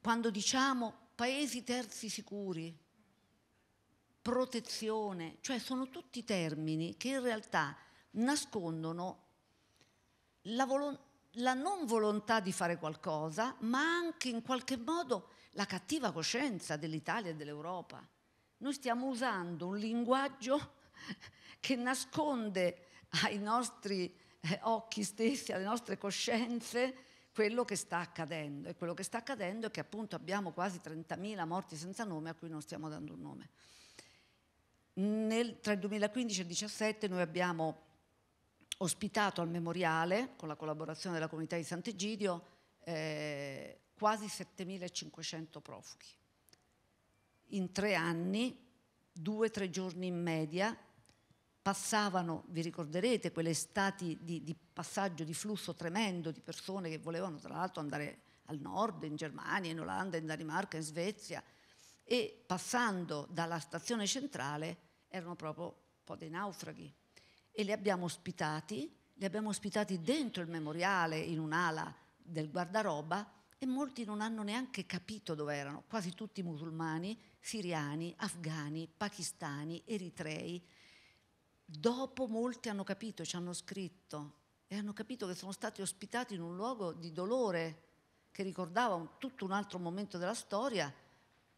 Quando diciamo paesi terzi sicuri, protezione, cioè sono tutti termini che in realtà nascondono la, volo- la non volontà di fare qualcosa, ma anche in qualche modo la cattiva coscienza dell'Italia e dell'Europa. Noi stiamo usando un linguaggio che nasconde ai nostri eh, occhi stessi, alle nostre coscienze, quello che sta accadendo. E quello che sta accadendo è che appunto abbiamo quasi 30.000 morti senza nome a cui non stiamo dando un nome. Nel, tra il 2015 e il 2017 noi abbiamo ospitato al memoriale, con la collaborazione della comunità di Sant'Egidio, eh, quasi 7.500 profughi. In tre anni, due o tre giorni in media, passavano, vi ricorderete, quelle stati di, di, passaggio, di flusso tremendo di persone che volevano tra l'altro andare al nord, in Germania, in Olanda, in Danimarca, in Svezia, e passando dalla stazione centrale erano proprio poi dei naufraghi e li abbiamo ospitati, li abbiamo ospitati dentro il memoriale in un'ala del guardaroba e molti non hanno neanche capito dove erano, quasi tutti musulmani, siriani, afghani, pakistani, eritrei. Dopo molti hanno capito, ci hanno scritto e hanno capito che sono stati ospitati in un luogo di dolore che ricordava un, tutto un altro momento della storia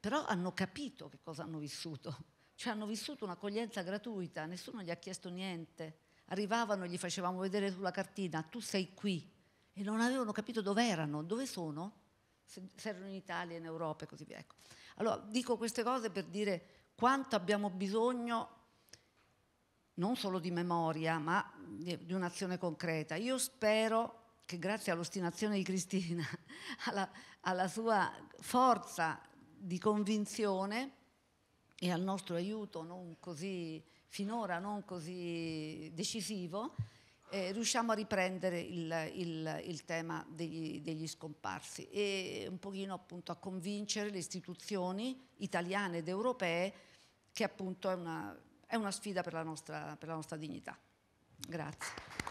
però hanno capito che cosa hanno vissuto, cioè hanno vissuto un'accoglienza gratuita, nessuno gli ha chiesto niente, arrivavano e gli facevamo vedere sulla cartina, tu sei qui, e non avevano capito dove erano, dove sono, se, se erano in Italia, in Europa e così via. Ecco. Allora dico queste cose per dire quanto abbiamo bisogno non solo di memoria, ma di, di un'azione concreta. Io spero che grazie all'ostinazione di Cristina, alla, alla sua forza di convinzione e al nostro aiuto non così, finora non così decisivo, eh, riusciamo a riprendere il, il, il tema degli, degli, scomparsi e un pochino appunto a convincere le istituzioni italiane ed europee che appunto è una, è una sfida per la nostra, per la nostra dignità. Grazie.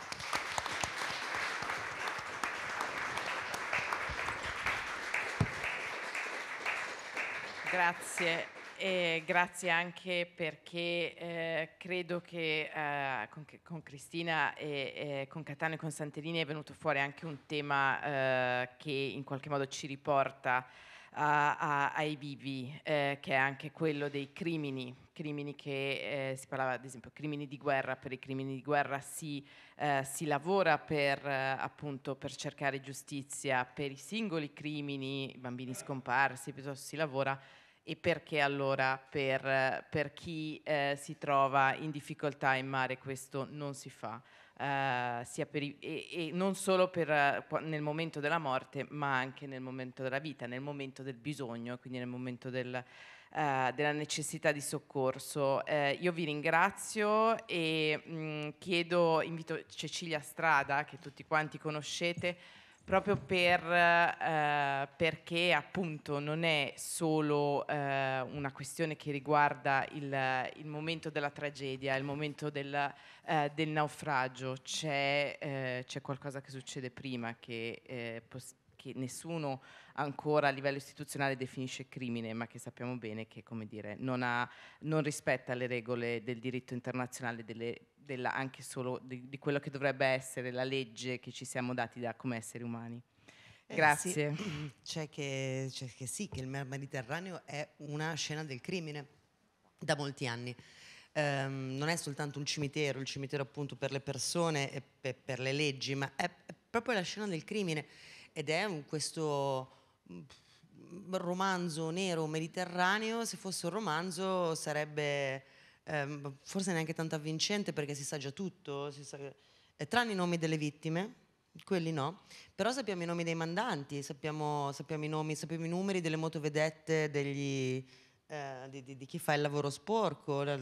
Grazie. E grazie anche perché eh, credo che eh, con, con, Cristina e, e, con Catano e con Santellini è venuto fuori anche un tema eh, che in qualche modo ci riporta a, a, ai vivi, eh, che è anche quello dei crimini, crimini che eh, si parlava ad esempio crimini di guerra, per i crimini di guerra si, eh, si lavora per, appunto, per cercare giustizia, per i singoli crimini, i bambini scomparsi, piuttosto si lavora e perché allora per, per chi eh, si trova in difficoltà in mare questo non si fa, eh, i, e, e, non solo per, nel momento della morte ma anche nel momento della vita, nel momento del bisogno, quindi nel momento del, eh, della necessità di soccorso. Eh, io vi ringrazio e mh, mm, chiedo, invito Cecilia Strada, che tutti quanti conoscete, proprio per, eh, perché appunto non è solo eh, una questione che riguarda il, il, momento della tragedia, il momento del, eh, del naufragio, c'è, eh, c'è, qualcosa che succede prima che, eh, pos- che nessuno ancora a livello istituzionale definisce crimine, ma che sappiamo bene che come dire, non, ha, non, rispetta le regole del diritto internazionale, delle, della, anche solo di, di quello che dovrebbe essere la legge che ci siamo dati da, come esseri umani. Eh, Grazie. Sì. C'è, che, c'è che sì, che il Mar Mediterraneo è una scena del crimine da molti anni. Um, non è soltanto un cimitero, il cimitero appunto per le persone e per, per le leggi, ma è, è proprio la scena del crimine ed è un, questo Mm, romanzo nero mediterraneo, se fosse un romanzo sarebbe ehm, forse neanche tanto avvincente perché si sa già tutto, sa... Eh, tranne i nomi delle vittime, quelli no, però sappiamo i nomi dei mandanti, sappiamo, sappiamo, i, nomi, sappiamo i, numeri delle motovedette, degli, eh, di, di, di, chi fa il lavoro sporco, del,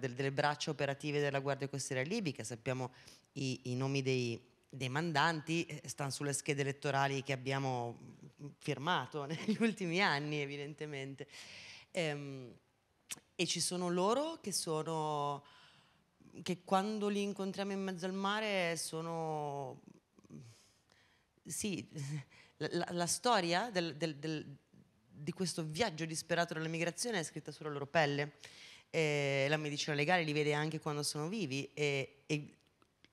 del, delle braccia operative della Guardia Costiera Libica, sappiamo i, i nomi dei dei mandanti eh, stanno sulle schede elettorali che abbiamo firmato negli ultimi anni evidentemente ehm, e ci sono loro che sono che quando li incontriamo in mezzo al mare sono sì la, la, storia del, del, del, di questo viaggio disperato della migrazione è scritta sulla loro pelle eh, la medicina legale li vede anche quando sono vivi e, e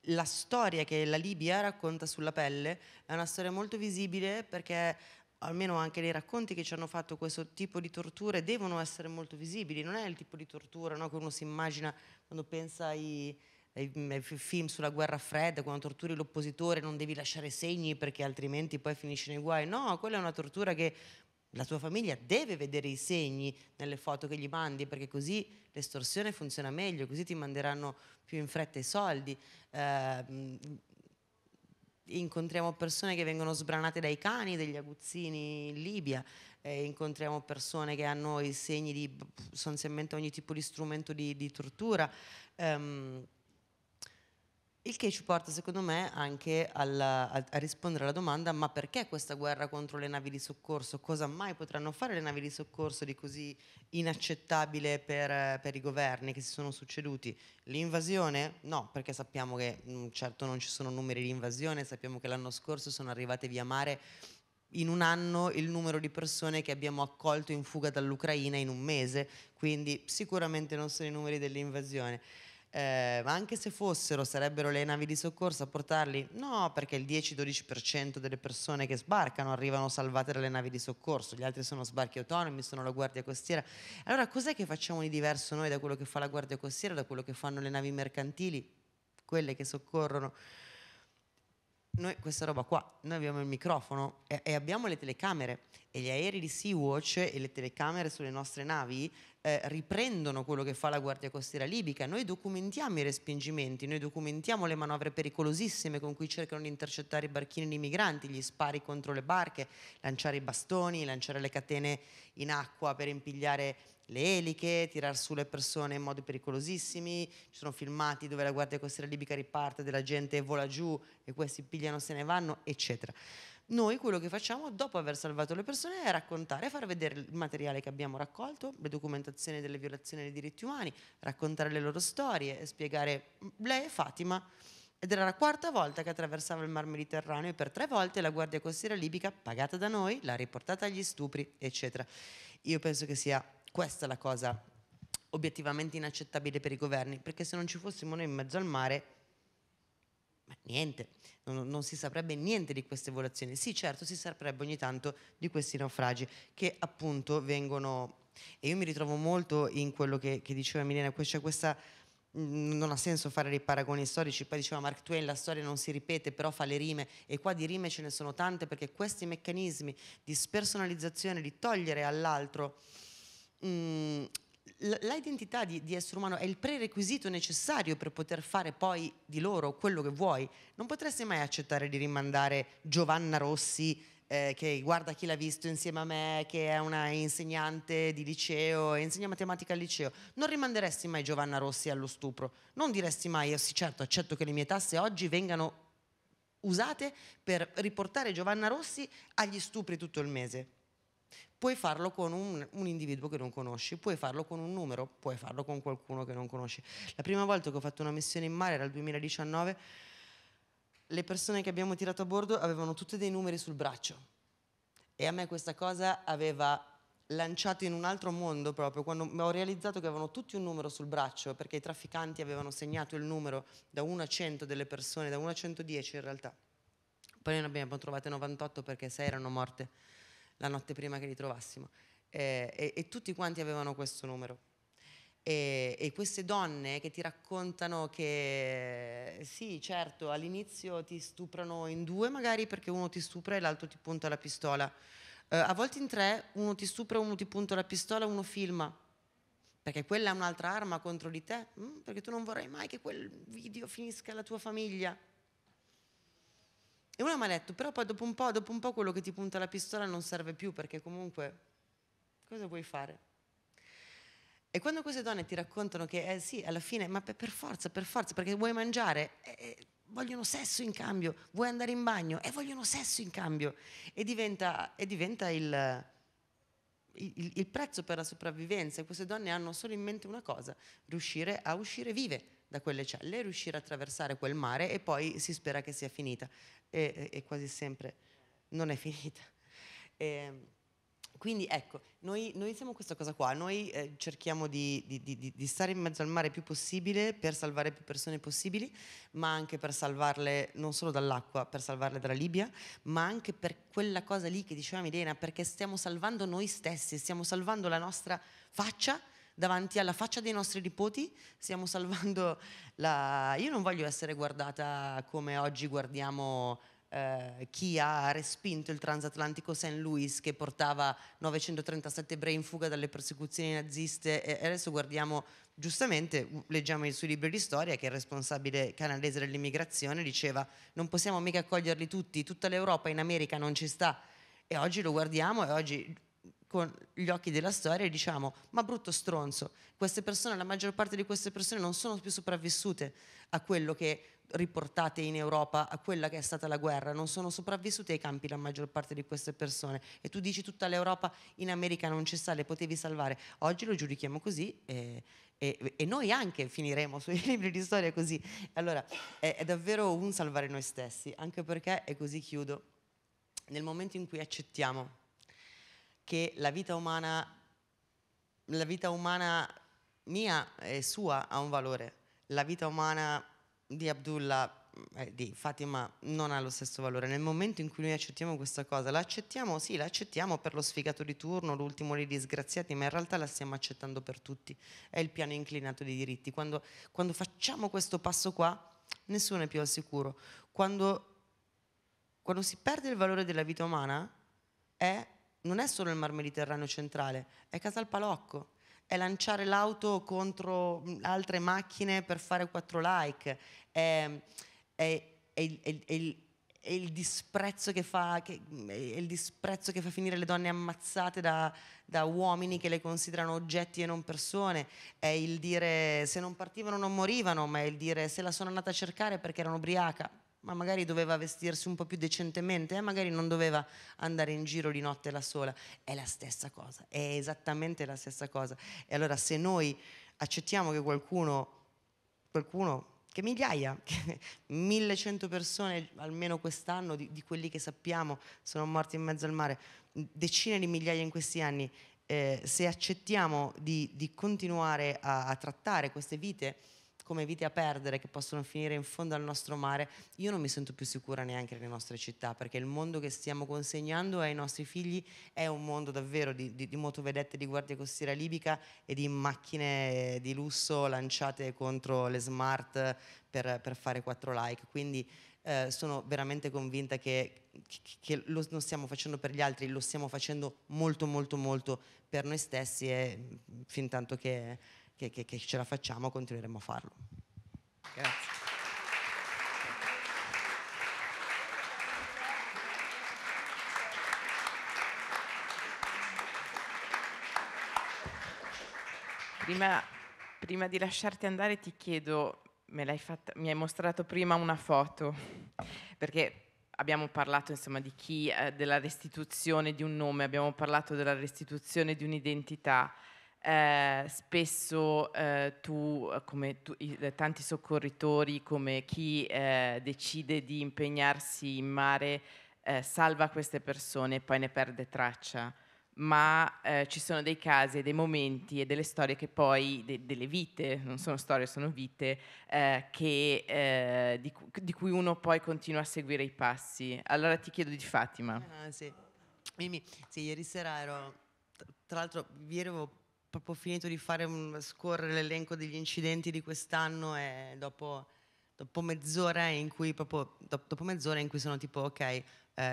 la storia che la Libia racconta sulla pelle è una storia molto visibile perché almeno anche nei racconti che ci hanno fatto questo tipo di torture devono essere molto visibili, non è il tipo di tortura no, che uno si immagina quando pensa ai, ai, ai, film sulla guerra fredda, quando torturi l'oppositore non devi lasciare segni perché altrimenti poi finisci nei guai, no, quella è una tortura che la tua famiglia deve vedere i segni nelle foto che gli mandi perché così l'estorsione funziona meglio, così ti manderanno più in fretta i soldi. Eh, incontriamo persone che vengono sbranate dai cani, degli aguzzini in Libia, eh, incontriamo persone che hanno i segni di sostanzialmente ogni tipo di strumento di, di tortura. Ehm, il che ci porta, secondo me, anche alla, a, a, rispondere alla domanda: ma perché questa guerra contro le navi di soccorso? Cosa mai potranno fare le navi di soccorso di così inaccettabile per, per i governi che si sono succeduti? L'invasione? No, perché sappiamo che mm, certo non ci sono numeri di invasione, sappiamo che l'anno scorso sono arrivate via mare in un anno il numero di persone che abbiamo accolto in fuga dall'Ucraina in un mese, quindi sicuramente non sono i numeri dell'invasione eh, ma anche se fossero, sarebbero le navi di soccorso a portarli? No, perché il 10-12% delle persone che sbarcano arrivano salvate dalle navi di soccorso, gli altri sono sbarchi autonomi, sono la Guardia Costiera. Allora cos'è che facciamo di diverso noi da quello che fa la Guardia Costiera, da quello che fanno le navi mercantili, quelle che soccorrono? noi questa roba qua, noi abbiamo il microfono e, e abbiamo le telecamere e gli aerei di Sea-Watch e le telecamere sulle nostre navi eh, riprendono quello che fa la Guardia Costiera libica, noi documentiamo i respingimenti, noi documentiamo le manovre pericolosissime con cui cercano di intercettare i barchini di migranti, gli spari contro le barche, lanciare i bastoni, lanciare le catene in acqua per impigliare le eliche, tirar su le persone in modi pericolosissimi, ci sono filmati dove la Guardia Costiera Libica riparte, della gente vola giù e questi pigliano, se ne vanno, eccetera. Noi quello che facciamo dopo aver salvato le persone è raccontare, far vedere il materiale che abbiamo raccolto, le documentazioni delle violazioni dei diritti umani, raccontare le loro storie, e spiegare lei è Fatima. Ed era la quarta volta che attraversava il Mar Mediterraneo e per tre volte la Guardia Costiera Libica, pagata da noi, l'ha riportata agli stupri, eccetera. Io penso che sia questa è la cosa obiettivamente inaccettabile per i governi, perché se non ci fossimo noi in mezzo al mare, niente, non, non, si saprebbe niente di queste volazioni. Sì, certo, si saprebbe ogni tanto di questi naufragi che appunto vengono... E io mi ritrovo molto in quello che, che diceva Milena, c'è cioè questa... Mm, non ha senso fare dei paragoni storici, poi diceva Mark Twain la storia non si ripete, però fa le rime e qua di rime ce ne sono tante perché questi meccanismi di spersonalizzazione, di togliere all'altro mh, mm, l'identità di, di, essere umano è il prerequisito necessario per poter fare poi di loro quello che vuoi. Non potresti mai accettare di rimandare Giovanna Rossi, eh, che guarda chi l'ha visto insieme a me, che è una insegnante di liceo e insegna matematica al liceo. Non rimanderesti mai Giovanna Rossi allo stupro. Non diresti mai, oh, sì certo, accetto che le mie tasse oggi vengano usate per riportare Giovanna Rossi agli stupri tutto il mese Puoi farlo con un, un, individuo che non conosci, puoi farlo con un numero, puoi farlo con qualcuno che non conosci. La prima volta che ho fatto una missione in mare era il 2019, le persone che abbiamo tirato a bordo avevano tutti dei numeri sul braccio e a me questa cosa aveva lanciato in un altro mondo proprio quando ho realizzato che avevano tutti un numero sul braccio perché i trafficanti avevano segnato il numero da 1 a 100 delle persone, da 1 a 110 in realtà. Poi ne abbiamo trovate 98 perché 6 erano morte la notte prima che li trovassimo. Eh, e, e, tutti quanti avevano questo numero. E, e, queste donne che ti raccontano che sì, certo, all'inizio ti stuprano in due magari perché uno ti stupra e l'altro ti punta la pistola. Eh, a volte in tre, uno ti stupra, uno ti punta la pistola, uno filma. Perché quella è un'altra arma contro di te, mm, perché tu non vorrai mai che quel video finisca la tua famiglia. E una mi ha detto, però poi dopo un, po', dopo un po' quello che ti punta la pistola non serve più perché comunque cosa vuoi fare? E quando queste donne ti raccontano che eh, sì, alla fine, ma per forza, per forza, perché vuoi mangiare, eh, eh, vogliono sesso in cambio, vuoi andare in bagno e eh, vogliono sesso in cambio. E diventa, e diventa il, il, il, prezzo per la sopravvivenza. E queste donne hanno solo in mente una cosa, riuscire a uscire vive da quelle celle, riuscire a attraversare quel mare e poi si spera che sia finita e, e quasi sempre non è finita. E, ehm, quindi ecco, noi, noi, siamo questa cosa qua, noi eh, cerchiamo di, di, di, di, stare in mezzo al mare più possibile per salvare più persone possibili, ma anche per salvarle non solo dall'acqua, per salvarle dalla Libia, ma anche per quella cosa lì che diceva Milena, perché stiamo salvando noi stessi, stiamo salvando la nostra faccia davanti alla faccia dei nostri nipoti, stiamo salvando la... Io non voglio essere guardata come oggi guardiamo eh, chi ha respinto il transatlantico St. Louis che portava 937 ebrei in fuga dalle persecuzioni naziste e adesso guardiamo giustamente leggiamo il suo libro di storia che il responsabile canadese dell'immigrazione diceva non possiamo mica accoglierli tutti, tutta l'Europa in America non ci sta e oggi lo guardiamo e oggi con gli occhi della storia e diciamo ma brutto stronzo, queste persone, la maggior parte di queste persone non sono più sopravvissute a quello che riportate in Europa, a quella che è stata la guerra, non sono sopravvissute ai campi la maggior parte di queste persone e tu dici tutta l'Europa in America non ci sta, le potevi salvare, oggi lo giudichiamo così e, e, e noi anche finiremo sui libri di storia così, allora è, è davvero un salvare noi stessi, anche perché, e così chiudo, nel momento in cui accettiamo che la vita umana, la vita umana mia e sua ha un valore, la vita umana di Abdullah, eh, di Fatima, non ha lo stesso valore. Nel momento in cui noi accettiamo questa cosa, la sì, la accettiamo per lo sfigato di turno, l'ultimo dei disgraziati, ma in realtà la stiamo accettando per tutti. È il piano inclinato dei diritti. Quando, quando facciamo questo passo qua, nessuno è più al sicuro. Quando, quando si perde il valore della vita umana, è non è solo il Mar Mediterraneo centrale, è Casal Palocco, è lanciare l'auto contro mm, altre macchine per fare quattro like, è, è, è, il, è, il, disprezzo che fa, che, mm, è il disprezzo che fa finire le donne ammazzate da, da uomini che le considerano oggetti e non persone, è il dire se non partivano non morivano, ma è il dire se la sono andata a cercare perché erano ubriaca ma magari doveva vestirsi un po' più decentemente, eh? magari non doveva andare in giro di notte da sola. È la stessa cosa, è esattamente la stessa cosa. E allora se noi accettiamo che qualcuno, qualcuno che migliaia, che 1100 persone almeno quest'anno, di, di, quelli che sappiamo sono morti in mezzo al mare, decine di migliaia in questi anni, eh, se accettiamo di, di continuare a, a trattare queste vite, come vite a perdere che possono finire in fondo al nostro mare, io non mi sento più sicura neanche nelle nostre città, perché il mondo che stiamo consegnando ai nostri figli è un mondo davvero di, di, di motovedette di guardia costiera libica e di macchine di lusso lanciate contro le smart per, per fare quattro like. Quindi eh, sono veramente convinta che, che, che lo non stiamo facendo per gli altri, lo stiamo facendo molto molto molto per noi stessi e fin tanto che che, che, che ce la facciamo continueremo a farlo. Grazie. Prima, prima, di lasciarti andare ti chiedo, hai fatta, mi hai mostrato prima una foto, perché abbiamo parlato insomma, di chi, eh, della restituzione di un nome, abbiamo parlato della restituzione di un'identità, eh, spesso eh, tu, eh, come tu, i, tanti soccorritori, come chi eh, decide di impegnarsi in mare, eh, salva queste persone e poi ne perde traccia. Ma eh, ci sono dei casi, dei momenti e delle storie che poi, de, delle vite, non sono storie, sono vite, che, di, di, cui uno poi continua a seguire i passi. Allora ti chiedo di Fatima. Ah, sì. Mimì, sì, ieri sera ero, tra l'altro, ieri avevo proprio finito di fare un, scorrere l'elenco degli incidenti di quest'anno e dopo, dopo, mezz'ora in cui proprio, dopo mezz'ora in cui sono tipo ok eh,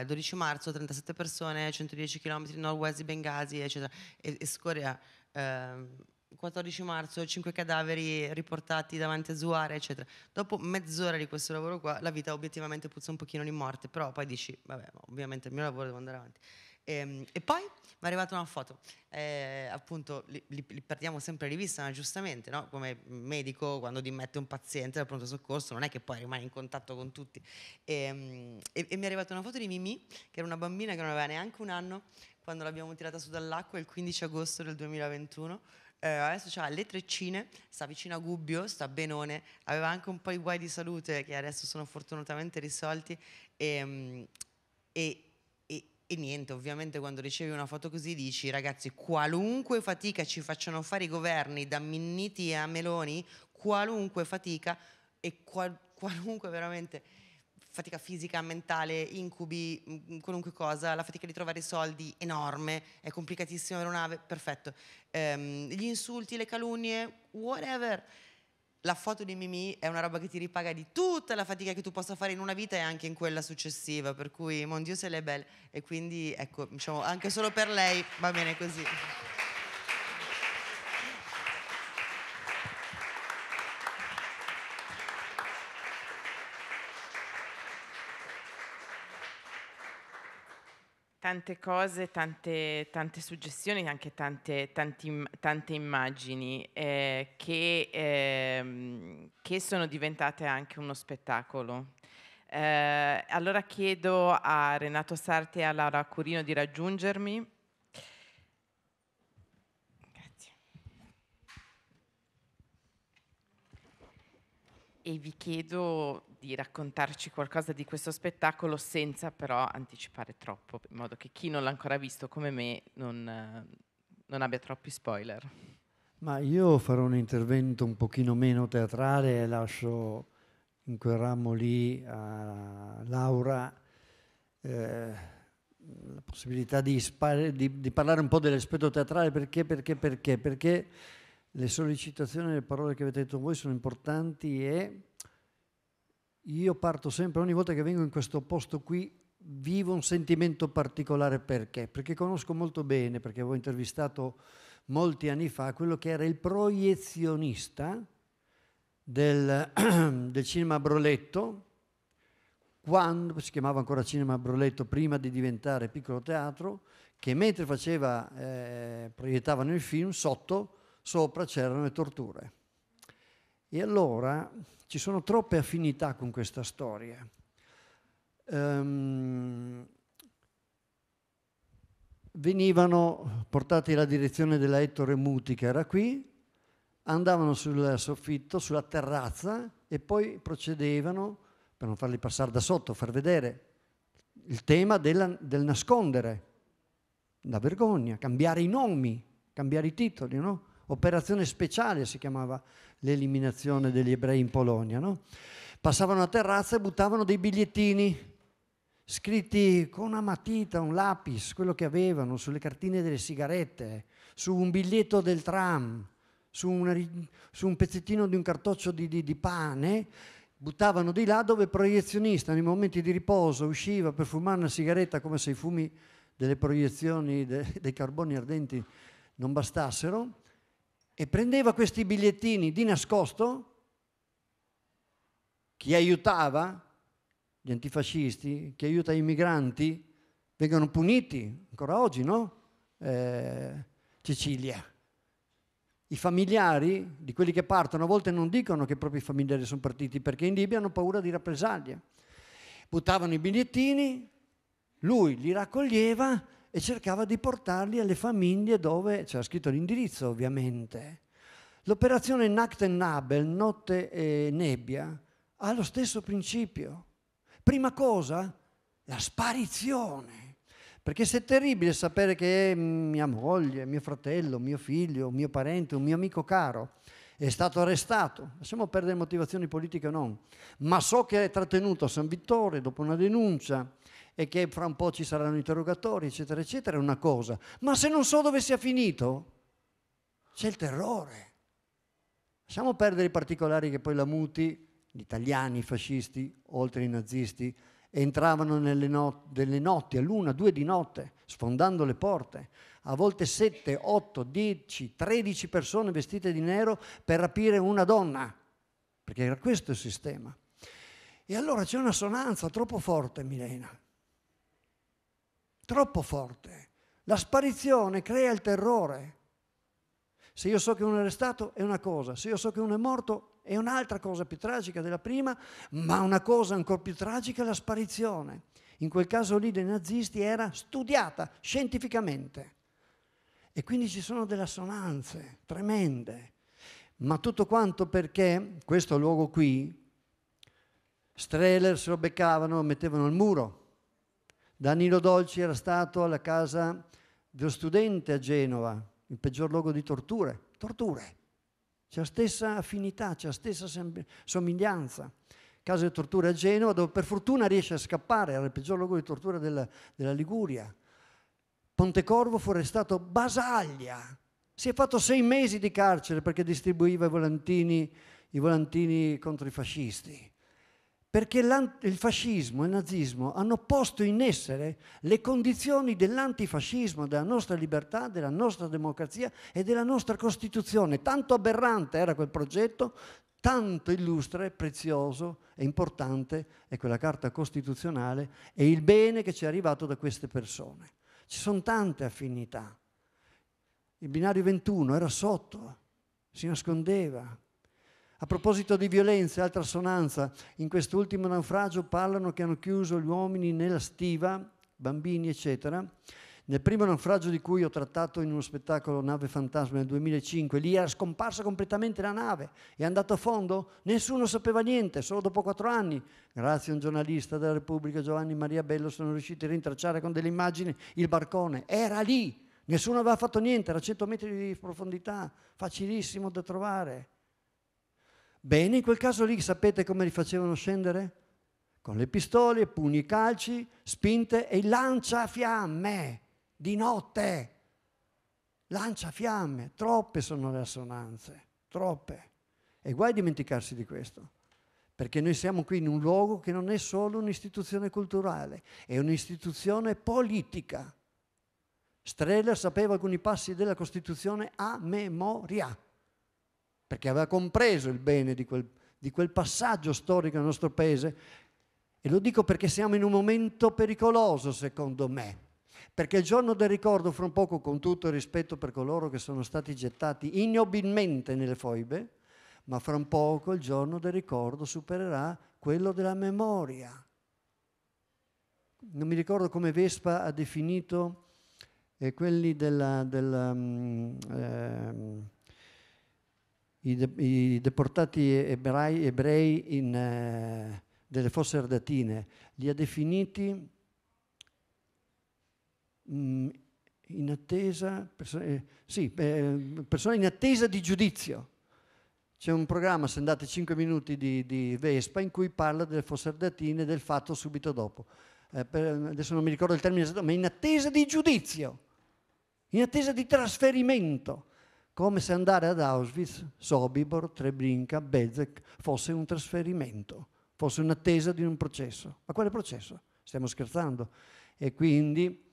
12 marzo 37 persone 110 km nord-west di Bengasi eccetera e, e scorre eh, 14 marzo 5 cadaveri riportati davanti a Zuara eccetera dopo mezz'ora di questo lavoro qua la vita obiettivamente puzza un pochino di morte però poi dici vabbè ovviamente il mio lavoro devo andare avanti e, ehm, e poi mi è arrivata una foto, eh, appunto li, li, li, perdiamo sempre di vista, ma giustamente, no? come medico quando dimette un paziente dal pronto soccorso non è che poi rimane in contatto con tutti. E, ehm, e, e mi è arrivata una foto di Mimi, che era una bambina che non aveva neanche un anno, quando l'abbiamo tirata su dall'acqua il 15 agosto del 2021. Eh, adesso ha le treccine, sta vicino a Gubbio, sta benone, aveva anche un po' di guai di salute che adesso sono fortunatamente risolti ehm, e, e, e niente, ovviamente quando ricevi una foto così dici ragazzi qualunque fatica ci facciano fare i governi da Minniti a Meloni, qualunque fatica e qual- qualunque veramente fatica fisica, mentale, incubi, mm, qualunque cosa, la fatica di trovare i soldi enorme, è complicatissimo avere una nave, perfetto. Ehm, gli insulti, le calunnie, whatever la foto di Mimi è una roba che ti ripaga di tutta la fatica che tu possa fare in una vita e anche in quella successiva, per cui mon Dio se lei è bella e quindi ecco, diciamo, anche solo per lei va bene così. tante cose, tante, tante suggestioni, anche tante, tanti, tante immagini eh, che, eh, che, sono diventate anche uno spettacolo. Eh, allora chiedo a Renato Sarti e a Laura Curino di raggiungermi. Grazie. E vi chiedo di raccontarci qualcosa di questo spettacolo senza però anticipare troppo, in modo che chi non l'ha ancora visto come me non, non abbia troppi spoiler. Ma io farò un intervento un pochino meno teatrale e lascio in quel ramo lì a Laura eh, la possibilità di, spare, di, di, parlare un po' dell'aspetto teatrale perché, perché, perché, perché le sollecitazioni e le parole che avete detto voi sono importanti e io parto sempre, ogni volta che vengo in questo posto qui, vivo un sentimento particolare perché? Perché conosco molto bene, perché avevo intervistato molti anni fa quello che era il proiezionista del, del cinema Broletto, quando si chiamava ancora cinema Broletto prima di diventare piccolo teatro, che mentre faceva, eh, proiettavano il film, sotto, sopra c'erano le torture. E allora ci sono troppe affinità con questa storia. Um, venivano portati alla direzione della Ettore Muti che era qui, andavano sul soffitto, sulla terrazza e poi procedevano, per non farli passare da sotto, far vedere il tema della, del nascondere, la vergogna, cambiare i nomi, cambiare i titoli, no? operazione speciale si chiamava l'eliminazione degli ebrei in Polonia, no? passavano a terrazza e buttavano dei bigliettini scritti con una matita, un lapis, quello che avevano, sulle cartine delle sigarette, su un biglietto del tram, su, una, su un pezzettino di un cartoccio di, di, di pane, buttavano di là dove il proiezionista nei momenti di riposo usciva per fumare una sigaretta come se i fumi delle proiezioni de, dei carboni ardenti non bastassero, e prendeva questi bigliettini di nascosto, chi aiutava gli antifascisti, chi aiuta i migranti, vengono puniti, ancora oggi, no? Eh, Cecilia. I familiari di quelli che partono a volte non dicono che i propri familiari sono partiti perché in Libia hanno paura di rappresaglie. Buttavano i bigliettini, lui li raccoglieva e cercava di portarli alle famiglie dove c'era scritto l'indirizzo ovviamente. L'operazione Nacht and Nabel, notte e nebbia, ha lo stesso principio. Prima cosa, la sparizione. Perché se è terribile sapere che mm, mia moglie, mio fratello, mio figlio, mio parente, un mio amico caro è stato arrestato, lasciamo perdere motivazioni politiche o no, ma so che è trattenuto a San Vittore dopo una denuncia, e che fra un po' ci saranno interrogatori, eccetera, eccetera, è una cosa. Ma se non so dove sia finito, c'è il terrore. Lasciamo perdere i particolari che poi la Muti, gli italiani, i fascisti, oltre i nazisti, entravano nelle not- delle notti, all'una, due di notte, sfondando le porte. A volte 7, 8, 10, 13 persone vestite di nero per rapire una donna, perché era questo il sistema. E allora c'è una sonanza troppo forte, Milena, troppo forte. La sparizione crea il terrore. Se io so che uno è arrestato è una cosa, se io so che uno è morto è un'altra cosa più tragica della prima, ma una cosa ancora più tragica è la sparizione. In quel caso lì dei nazisti era studiata scientificamente. E quindi ci sono delle assonanze tremende. Ma tutto quanto perché questo luogo qui, Streller se lo beccavano, lo mettevano al muro, Danilo Dolci era stato alla casa dello studente a Genova, il peggior luogo di torture. Torture. C'è la stessa affinità, c'è la stessa somiglianza. Casa di torture a Genova, dove per fortuna riesce a scappare, era il peggior luogo di tortura della, della Liguria. Pontecorvo fu arrestato Basaglia. Si è fatto sei mesi di carcere perché distribuiva i volantini, i volantini contro i fascisti perché il fascismo e il nazismo hanno posto in essere le condizioni dell'antifascismo, della nostra libertà, della nostra democrazia e della nostra Costituzione. Tanto aberrante era quel progetto, tanto illustre, prezioso e importante è quella carta costituzionale e il bene che ci è arrivato da queste persone. Ci sono tante affinità. Il binario 21 era sotto, si nascondeva, a proposito di violenza e altra assonanza, in quest'ultimo naufragio parlano che hanno chiuso gli uomini nella stiva, bambini eccetera. Nel primo naufragio di cui ho trattato in uno spettacolo Nave Fantasma nel 2005, lì era scomparsa completamente la nave, è andato a fondo, nessuno sapeva niente, solo dopo quattro anni, grazie a un giornalista della Repubblica Giovanni Maria Bello, sono riusciti a rintracciare con delle immagini il barcone, era lì, nessuno aveva fatto niente, era a 100 metri di profondità, facilissimo da trovare. Bene, in quel caso lì sapete come li facevano scendere? Con le pistole, pugni, calci, spinte e lanciafiamme di notte. Lanciafiamme, troppe sono le assonanze, troppe. E guai a dimenticarsi di questo, perché noi siamo qui in un luogo che non è solo un'istituzione culturale, è un'istituzione politica. Streller sapeva alcuni passi della Costituzione a memoria perché aveva compreso il bene di quel, di quel passaggio storico nel nostro paese. E lo dico perché siamo in un momento pericoloso, secondo me perché il giorno del ricordo, fra un poco con tutto il rispetto per coloro che sono stati gettati ignobilmente nelle foibe, ma fra un poco il giorno del ricordo supererà quello della memoria. Non mi ricordo come Vespa ha definito eh, quelli della, della, um, eh, i, de, i deportati ebrai, ebrei in, eh, delle fosse ardatine, li ha definiti mh, mm, in attesa, perso eh, sì, eh, persone in attesa di giudizio. C'è un programma, se andate 5 minuti di, di, Vespa, in cui parla delle fosse ardatine e del fatto subito dopo. Eh, per, adesso non mi ricordo il termine esatto, ma in attesa di giudizio, in attesa di trasferimento come se andare ad Auschwitz, Sobibor, Treblinka, Bezek fosse un trasferimento, fosse un'attesa di un processo. Ma quale processo? Stiamo scherzando. E quindi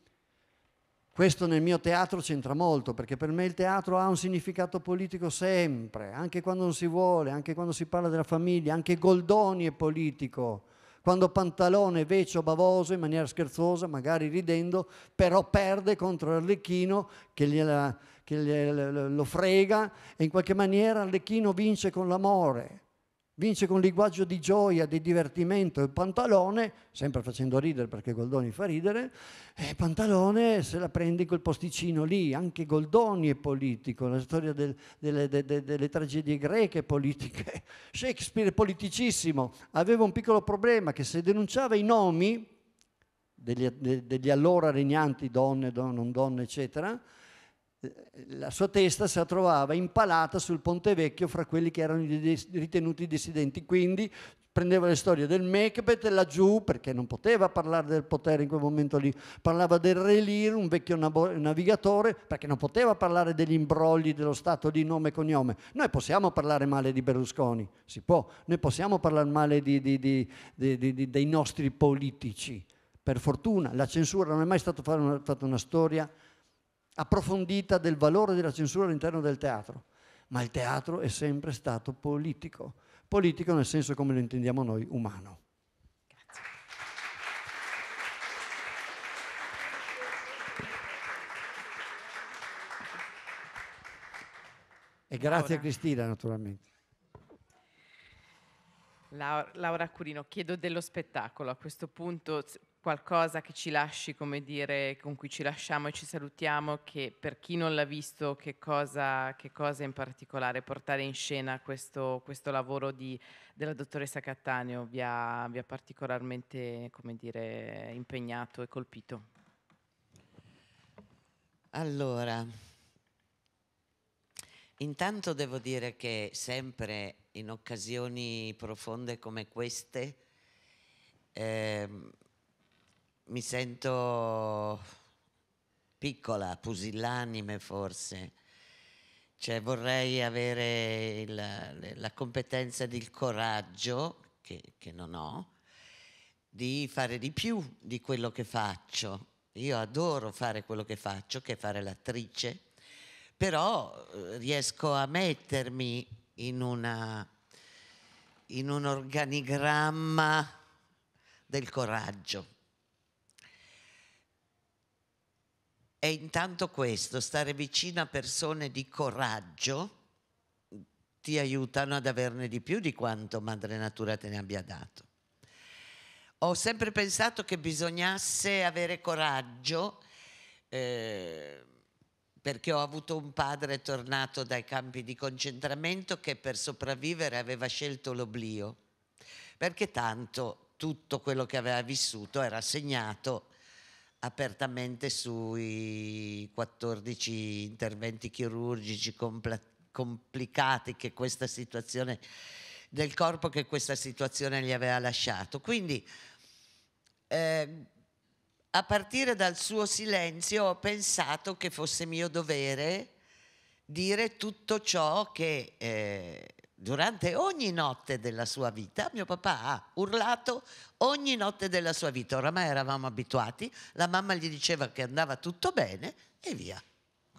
questo nel mio teatro c'entra molto, perché per me il teatro ha un significato politico sempre, anche quando non si vuole, anche quando si parla della famiglia, anche Goldoni è politico, quando Pantalone, Vecio, Bavoso, in maniera scherzosa, magari ridendo, però perde contro Arlecchino che gliela che eh, lo frega e in qualche maniera Lecchino vince con l'amore, vince con linguaggio di gioia, di divertimento e Pantalone, sempre facendo ridere perché Goldoni fa ridere, e Pantalone se la prende in quel posticino lì, anche Goldoni è politico, la storia del, delle, de, de, delle, tragedie greche è politiche, Shakespeare è politicissimo, aveva un piccolo problema che se denunciava i nomi degli, de, degli allora regnanti, donne, don, non donne, eccetera, eh, la sua testa si trovava impalata sul ponte vecchio fra quelli che erano ritenuti dissidenti, quindi prendeva le storie del Macbeth laggiù, perché non poteva parlare del potere in quel momento lì, parlava del Relir, un vecchio navigatore, perché non poteva parlare degli imbrogli dello Stato di nome e cognome. Noi possiamo parlare male di Berlusconi, si può, noi possiamo parlare male di, di, di, dei nostri politici, per fortuna, la censura non è mai stata fatta una, fatta una storia approfondita del valore della censura all'interno del teatro, ma il teatro è sempre stato politico, politico nel senso come lo intendiamo noi, umano. Grazie. E grazie Laura. a Cristina naturalmente. Laura Curino, chiedo dello spettacolo a questo punto, qualcosa che ci lasci, come dire, con cui ci lasciamo e ci salutiamo, che per chi non l'ha visto, che cosa, che cosa in particolare portare in scena questo, questo lavoro di, della dottoressa Cattaneo vi ha, vi ha particolarmente, come dire, impegnato e colpito? Allora, intanto devo dire che sempre in occasioni profonde come queste, ehm, mi sento piccola, pusillanime forse, cioè vorrei avere la, la competenza ed il coraggio, che, che non ho, di fare di più di quello che faccio. Io adoro fare quello che faccio, che è fare l'attrice, però eh, riesco a mettermi in, una, in un organigramma del coraggio è intanto questo, stare vicino a persone di coraggio ti aiutano ad averne di più di quanto madre natura te ne abbia dato. Ho sempre pensato che bisognasse avere coraggio eh, perché ho avuto un padre tornato dai campi di concentramento che per sopravvivere aveva scelto l'oblio, perché tanto tutto quello che aveva vissuto era segnato apertamente sui 14 interventi chirurgici compl complicati che questa situazione del corpo che questa situazione gli aveva lasciato. Quindi eh, a partire dal suo silenzio ho pensato che fosse mio dovere dire tutto ciò che eh, durante ogni notte della sua vita, mio papà ha urlato ogni notte della sua vita, oramai eravamo abituati, la mamma gli diceva che andava tutto bene e via.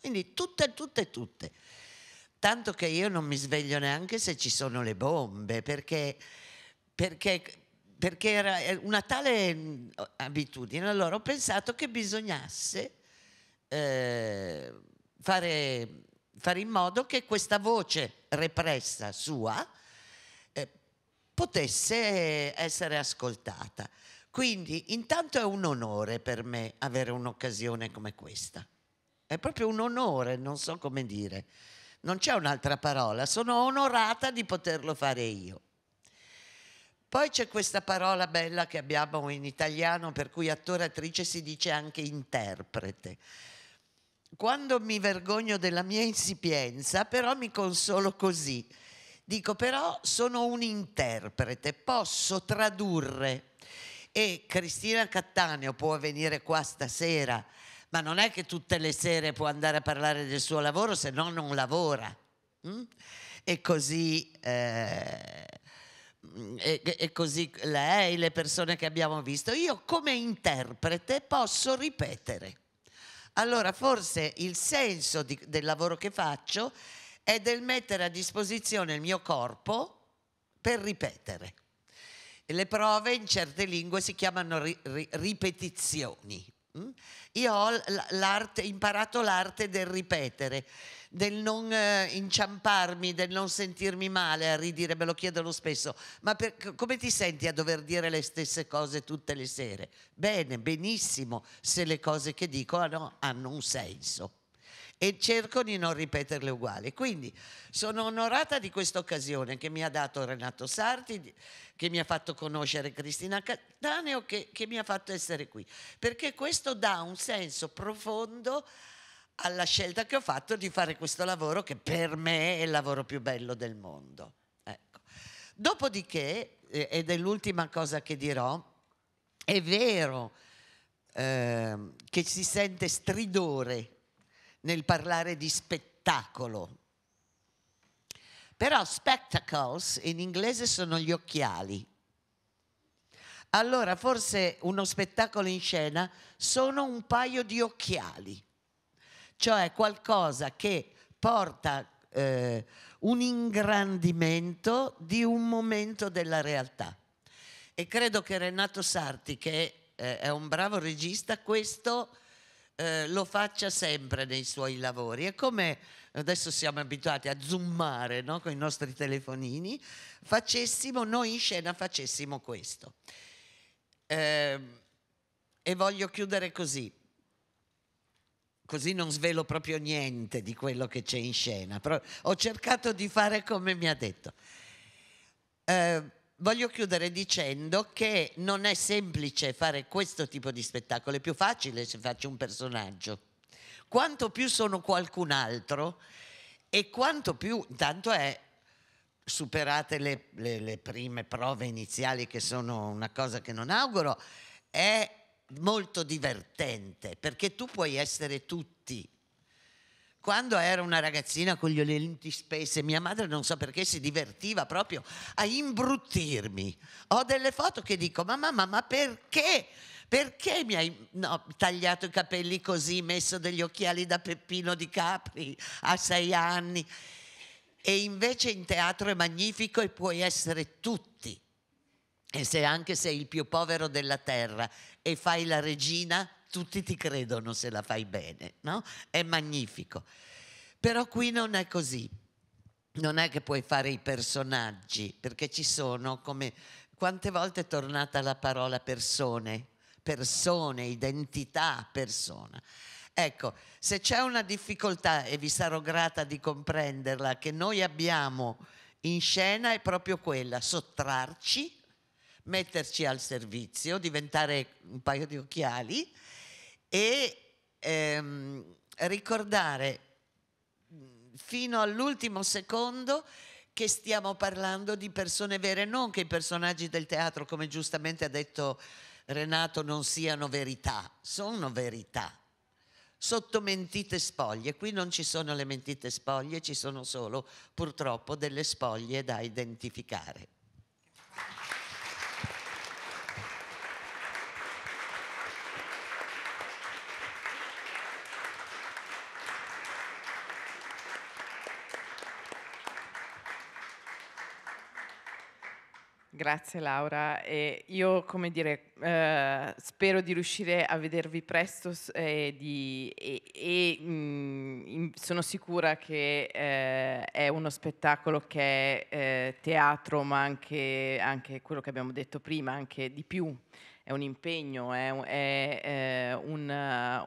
Quindi tutte, tutte, tutte. Tanto che io non mi sveglio neanche se ci sono le bombe, perché, perché, perché era una tale eh, abitudine. Allora ho pensato che bisognasse eh, fare fare in modo che questa voce repressa sua eh, potesse essere ascoltata. Quindi intanto è un onore per me avere un'occasione come questa. È proprio un onore, non so come dire. Non c'è un'altra parola, sono onorata di poterlo fare io. Poi c'è questa parola bella che abbiamo in italiano per cui attore-attrice si dice anche interprete. Quando mi vergogno della mia insipienza, però mi consolo così. Dico però sono un interprete, posso tradurre. E Cristina Cattaneo può venire qua stasera, ma non è che tutte le sere può andare a parlare del suo lavoro, se no non lavora. Mm? E così... Eh... E, e, così lei, le persone che abbiamo visto, io come interprete posso ripetere. Allora forse il senso di, del lavoro che faccio è del mettere a disposizione il mio corpo per ripetere. Le prove in certe lingue si chiamano ri, ri, ripetizioni. Mm? Io ho imparato l'arte del ripetere del non eh, inciamparmi, del non sentirmi male a ridire, me lo chiedono spesso, ma per, come ti senti a dover dire le stesse cose tutte le sere? Bene, benissimo, se le cose che dico hanno, hanno un senso e cerco di non ripeterle uguali. Quindi sono onorata di questa occasione che mi ha dato Renato Sarti, che mi ha fatto conoscere Cristina Cattaneo, che, che mi ha fatto essere qui, perché questo dà un senso profondo alla scelta che ho fatto di fare questo lavoro che per me è il lavoro più bello del mondo. Ecco. Dopodiché, eh, ed è l'ultima cosa che dirò, è vero eh, che si sente stridore nel parlare di spettacolo, però spectacles in inglese sono gli occhiali. Allora forse uno spettacolo in scena sono un paio di occhiali cioè qualcosa che porta eh, un ingrandimento di un momento della realtà. E credo che Renato Sarti, che eh, è un bravo regista, questo eh, lo faccia sempre nei suoi lavori. È come adesso siamo abituati a zoomare no? con i nostri telefonini, facessimo, noi in scena facessimo questo. Ehm, e voglio chiudere così così non svelo proprio niente di quello che c'è in scena, però ho cercato di fare come mi ha detto. Eh, voglio chiudere dicendo che non è semplice fare questo tipo di spettacolo, è più facile se faccio un personaggio. Quanto più sono qualcun altro e quanto più, intanto è superate le, le, le prime prove iniziali che sono una cosa che non auguro, è molto divertente perché tu puoi essere tutti. Quando ero una ragazzina con gli lenti spesse, mia madre non so perché si divertiva proprio a imbruttirmi. Ho delle foto che dico: Ma mamma, ma perché? Perché mi hai no, tagliato i capelli così, messo degli occhiali da Peppino di Capri a sei anni? E invece in teatro è magnifico e puoi essere tutti e se anche sei il più povero della terra e fai la regina, tutti ti credono se la fai bene, no? È magnifico. Però qui non è così. Non è che puoi fare i personaggi, perché ci sono come quante volte è tornata la parola persone, persone, identità, persona. Ecco, se c'è una difficoltà, e vi sarò grata di comprenderla, che noi abbiamo in scena è proprio quella, sottrarci metterci al servizio, diventare un paio di occhiali e ehm, ricordare fino all'ultimo secondo che stiamo parlando di persone vere, non che i personaggi del teatro, come giustamente ha detto Renato, non siano verità, sono verità, sotto mentite spoglie. Qui non ci sono le mentite spoglie, ci sono solo purtroppo delle spoglie da identificare. Grazie Laura, e io come dire, eh, spero di riuscire a vedervi presto e, di, e, e mh, mm, sono sicura che eh, è uno spettacolo che è eh, teatro ma anche, anche, quello che abbiamo detto prima, anche di più, è un impegno, è, è, è eh, un,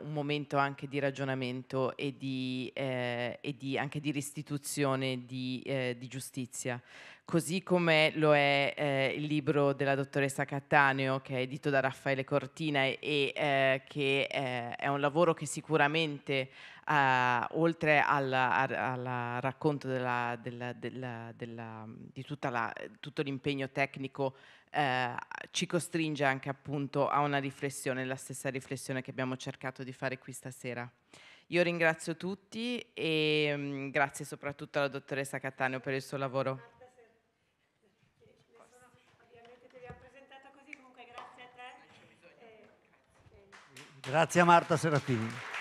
un, momento anche di ragionamento e, di, eh, e di, anche di restituzione di, eh, di giustizia così come lo è eh, il libro della dottoressa Cattaneo che è edito da Raffaele Cortina e, eh, che eh, è un lavoro che sicuramente eh, oltre al, racconto della, della, della, di la, tutto l'impegno tecnico eh, ci costringe anche appunto a una riflessione, la stessa riflessione che abbiamo cercato di fare qui stasera. Io ringrazio tutti e mm, grazie soprattutto alla dottoressa Cattaneo per il suo lavoro. Grazie a Marta Serafini.